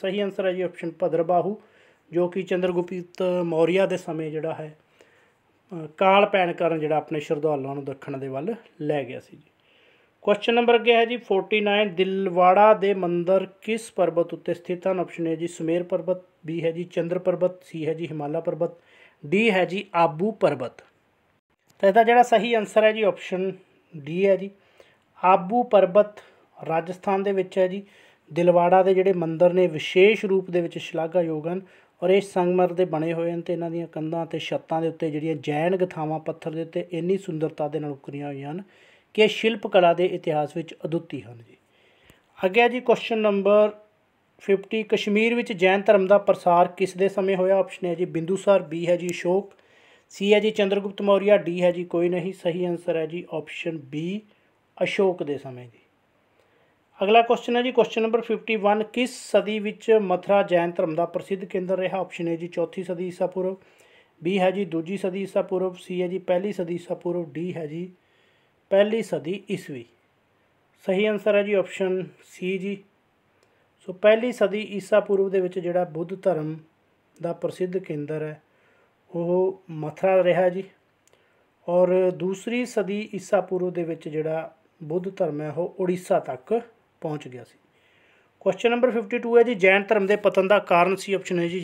ਸਹੀ ਆਨਸਰ ਹੈ ਜੀ ਆਪਸ਼ਨ ਭਦਰਬਾਹੂ ਜੋ ਕਿ ਚੰਦਰਗੁਪਤ ਮੌਰੀਆ ਦੇ ਸਮੇਂ ਜਿਹੜਾ ਹੈ ਕਾਲ ਪੈਣ ਕਰਨ ਜਿਹੜਾ ਆਪਣੇ ਸ਼ਰਧਾਲੂਆਂ ਨੂੰ ਦੱਖਣ ਦੇ ਵੱਲ ਲੈ ਗਿਆ ਸੀ ਜੀ ਕੁਐਸਚਨ ਨੰਬਰ ਅੱਗੇ ਹੈ ਜੀ 49 ਦਿਲਵਾੜਾ ਦੇ ਮੰਦਰ ਕਿਸ ਪਰਬਤ ਉੱਤੇ ਸਥਿਤ ਹਨ ਆਪਸ਼ਨ ਹੈ ਜੀ ਸੁਮੇਰ ਪਰਬਤ ਬੀ ਹੈ ਜੀ ਚੰਦਰ ਪਰਬਤ ਸੀ ਹੈ ਜੀ ਹਿਮਾਲਾ ਪਰਬਤ ਡੀ ਹੈ ਜੀ ਆਬੂ ਪਰਬਤ ਤਾਂ ਇਹਦਾ ਜਿਹੜਾ ਸਹੀ ਆਨਸਰ ਹੈ ਜੀ ਆਪਸ਼ਨ ਡੀ ਹੈ ਜੀ ਆਬੂ ਪਰਬਤ ਰਾਜਸਥਾਨ ਦੇ ਵਿੱਚ ਹੈ ਜੀ ਦਿਲਵਾੜਾ ਦੇ ਜਿਹੜੇ ਮੰਦਰ ਨੇ ਵਿਸ਼ੇਸ਼ ਰੂਪ ਦੇ ਵਿੱਚ ਸ਼ਲਾਘਾਯੋਗ ਹਨ ਔਰ ਇਹ ਸੰਗਮਰ ਦੇ ਬਣੇ ਹੋਏ ਹਨ ਤੇ ਇਹਨਾਂ ਦੀਆਂ ਕੰਧਾਂ ਤੇ ਛੱਤਾਂ ਦੇ ਉੱਤੇ ਜਿਹੜੀਆਂ ਜੈਨ ਗਥਾਵਾਂ ਪੱਥਰ ਦੇ ਉੱਤੇ ਇੰਨੀ ਸੁੰਦਰਤਾ ਦੇ ਨਾਲ ਉਕਰੀਆਂ ਹੋਈਆਂ ਹਨ ਕਿ ਸ਼ਿਲਪ ਕਲਾ ਦੇ ਇਤਿਹਾਸ ਵਿੱਚ ਅਦੁੱਤੀ ਹਨ ਜੀ ਅੱਗੇ ਜੀ ਕੁਐਸਚਨ ਨੰਬਰ 50 ਕਸ਼ਮੀਰ ਵਿੱਚ ਜੈਨ ਧਰਮ ਦਾ ਪ੍ਰਸਾਰ ਕਿਸ ਦੇ ਸਮੇਂ ਹੋਇਆ ਆਪਸ਼ਨ ਹੈ ਜੀ ਬਿੰਦੂਸਾਰ ਬੀ ਹੈ ਜੀ ਸ਼ੋਕ ਸੀ ਹੈ ਜੀ ਚੰਦਰਗੁਪਤ ਮੌਰੀਆ ਡੀ ਹੈ ਜੀ ਕੋਈ ਨਹੀਂ ਸਹੀ ਆਨਸਰ ਹੈ ਜੀ ਆਪਸ਼ਨ ਬੀ ਅਸ਼ੋਕ ਦੇ ਸਮੇਂ ਜੀ ਅਗਲਾ ਕੁਐਸਚਨ ਹੈ ਜੀ ਕੁਐਸਚਨ ਨੰਬਰ 51 ਕਿਸ ਸਦੀ ਵਿੱਚ ਮਥਰਾ ਜੈਨ ਧਰਮ ਦਾ ਪ੍ਰਸਿੱਧ ਕੇਂਦਰ ਰਿਹਾ ਆਪਸ਼ਨ ਹੈ ਜੀ ਚੌਥੀ ਸਦੀ ਈਸਾ ਪੂਰਵ ਬੀ ਹੈ ਜੀ ਦੂਜੀ ਸਦੀ ਈਸਾ ਪੂਰਵ ਸੀ ਹੈ ਜੀ ਪਹਿਲੀ ਸਦੀ ਈਸਾ ਪੂਰਵ ਡੀ ਹੈ ਜੀ ਪਹਿਲੀ ਸਦੀ ਈਸਵੀ ਸਹੀ ਆਨਸਰ ਹੈ ਜੀ ਆਪਸ਼ਨ ਸੀ ਜੀ ਸੋ ਪਹਿਲੀ ਸਦੀ ਈਸਾ ਪੂਰਵ ਦੇ ਵਿੱਚ ਜਿਹੜਾ ਬੁੱਧ ਧਰਮ ਦਾ ਪ੍ਰਸਿੱਧ ਕੇਂਦਰ ਹੈ ਉਹ ਮਥਰਾ ਰਿਹਾ ਜੀ ਔਰ ਦੂਸਰੀ ਸਦੀ ਈਸਾ ਪੂਰਵ ਦੇ ਵਿੱਚ ਜਿਹੜਾ ਬੁੱਧ ਧਰਮ ਹੈ ਉਹ ਉੜੀਸਾ ਤੱਕ ਪਹੁੰਚ ਗਿਆ ਸੀ ਕੁਐਸਚਨ ਨੰਬਰ 52 ਹੈ ਜੀ ਜੈਨ ਧਰਮ ਦੇ ਪਤਨ ਦਾ ਕਾਰਨ ਸੀ ਆਪਸ਼ਨ ਹੈ ਜੀ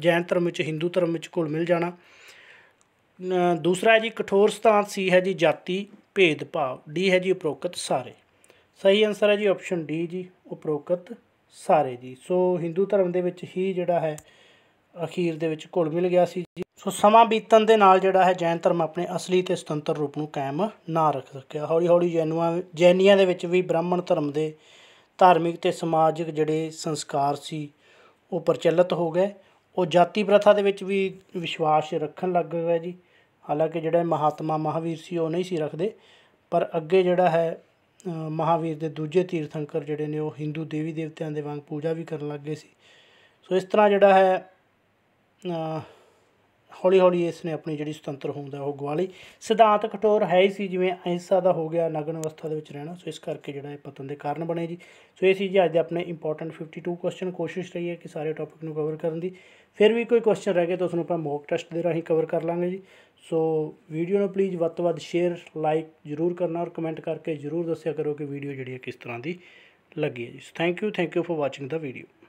ਜੈਨ ਧਰਮ ਵਿੱਚ ਹਿੰਦੂ ਧਰਮ ਵਿੱਚ ਘੁਲ ਮਿਲ ਜਾਣਾ ਦੂਸਰਾ ਹੈ ਜੀ ਕਠੋਰ ਸਤਾਂਤ ਸੀ ਹੈ ਜੀ ਜਾਤੀ ਭੇਦ ਭਾਵ ਡੀ ਹੈ ਜੀ ਉਪਰੋਕਤ ਸਾਰੇ ਸਹੀ ਆਨਸਰ ਹੈ ਜੀ ਆਪਸ਼ਨ ਡੀ ਜੀ ਉਪਰੋਕਤ ਸਾਰੇ ਜੀ ਸੋ ਹਿੰਦੂ ਧਰਮ ਦੇ ਵਿੱਚ ਹੀ ਜਿਹੜਾ ਹੈ ਅਖੀਰ ਦੇ ਵਿੱਚ ਘੁਲ ਮਿਲ ਗਿਆ ਸੀ ਜੀ ਸੋ ਸਮਾਂ ਬੀਤਣ ਦੇ ਨਾਲ ਜਿਹੜਾ ਹੈ ਜੈਨ ਧਰਮ ਆਪਣੇ ਅਸਲੀ ਤੇ ਸੁਤੰਤਰ ਰੂਪ ਨੂੰ ਕਾਇਮ ਨਾ ਰੱਖ ਸਕਿਆ ਹੌਲੀ ਹੌਲੀ ਜੈਨੂਆਂ ਜੈਨੀਆਂ ਦੇ ਵਿੱਚ ਵੀ ਬ੍ਰਾਹਮਣ ਧਰਮ ਦੇ ਧਾਰਮਿਕ ਤੇ ਸਮਾਜਿਕ ਜਿਹੜੇ ਸੰਸਕਾਰ ਸੀ ਉਹ ਪ੍ਰਚਲਿਤ ਹੋ ਗਏ ਉਹ ਜਾਤੀ ਪ੍ਰਥਾ ਦੇ ਵਿੱਚ ਵੀ ਵਿਸ਼ਵਾਸ ਰੱਖਣ ਲੱਗ ਗਏ ਜੀ ਹਾਲਾਂਕਿ ਜਿਹੜਾ ਮਹਾਤਮਾ ਮਹਾਵੀਰ ਸੀ ਉਹ ਨਹੀਂ ਸੀ ਰੱਖਦੇ ਪਰ ਅੱਗੇ ਜਿਹੜਾ ਹੈ ਮਹਾਵੀਰ ਦੇ ਦੂਜੇ ਤੀਰਥੰਕਰ ਜਿਹੜੇ ਨੇ ਉਹ ਹਿੰਦੂ ਦੇਵੀ ਦੇਵਤਿਆਂ ਦੇ ਵਾਂਗ ਪੂਜਾ ਵੀ ਕਰਨ ਲੱਗ ਗਏ ਸੀ ਸੋ ਇਸ ਤਰ੍ਹਾਂ ਜਿਹੜਾ ਹੈ ਹੌਲੀ ਹੌਲੀ ਇਸ ਨੇ ਆਪਣੀ ਜਿਹੜੀ ਸੁਤੰਤਰ ਹੋਣ ਦਾ ਉਹ ਗਵਾ ਲਈ ਸਿਧਾਂਤ ਕਠੋਰ ਹੈ ਹੀ ਸੀ ਜਿਵੇਂ ਅਹਿੰਸਾ ਦਾ ਹੋ ਗਿਆ ਨਗਨ ਅਵਸਥਾ ਦੇ ਵਿੱਚ ਰਹਿਣਾ ਸੋ ਇਸ ਕਰਕੇ ਜਿਹੜਾ ਇਹ ਪਤਨ ਦੇ ਕਾਰਨ ਬਣੇ ਜੀ ਸੋ ਇਹ ਸੀ ਜੀ ਅੱਜ ਦੇ ਆਪਣੇ ਇੰਪੋਰਟੈਂਟ 52 ਕੁਐਸਚਨ ਕੋਸ਼ਿਸ਼ ਰਹੀ ਹੈ ਕਿ ਸਾਰੇ ਟੌਪਿਕ ਨੂੰ ਕਵਰ ਕਰਨ ਦੀ ਫਿਰ ਵੀ ਕੋਈ ਕੁਐਸਚਨ ਰਹਿ ਗਿਆ ਤਾਂ ਉਸ ਨੂੰ ਆਪਾਂ ਮੌਕ ਟੈਸਟ ਦੇ ਰਾਹੀਂ ਕਵਰ ਕਰ ਲਾਂਗੇ ਜੀ ਸੋ ਵੀਡੀਓ ਨੂੰ ਪਲੀਜ਼ ਵੱਧ ਤੋਂ ਵੱਧ ਸ਼ੇਅਰ ਲਾਈਕ ਜ਼ਰੂਰ ਕਰਨਾ ਔਰ ਕਮੈਂਟ ਕਰਕੇ ਜ਼ਰੂਰ ਦੱਸਿਆ ਕਰੋ ਕਿ ਵੀਡੀਓ ਜਿਹੜੀ ਹੈ ਕਿਸ ਤਰ੍ਹਾਂ ਦੀ ਲੱਗੀ ਹੈ ਜੀ so thank you thank you for watching ਦਾ ਵੀਡੀਓ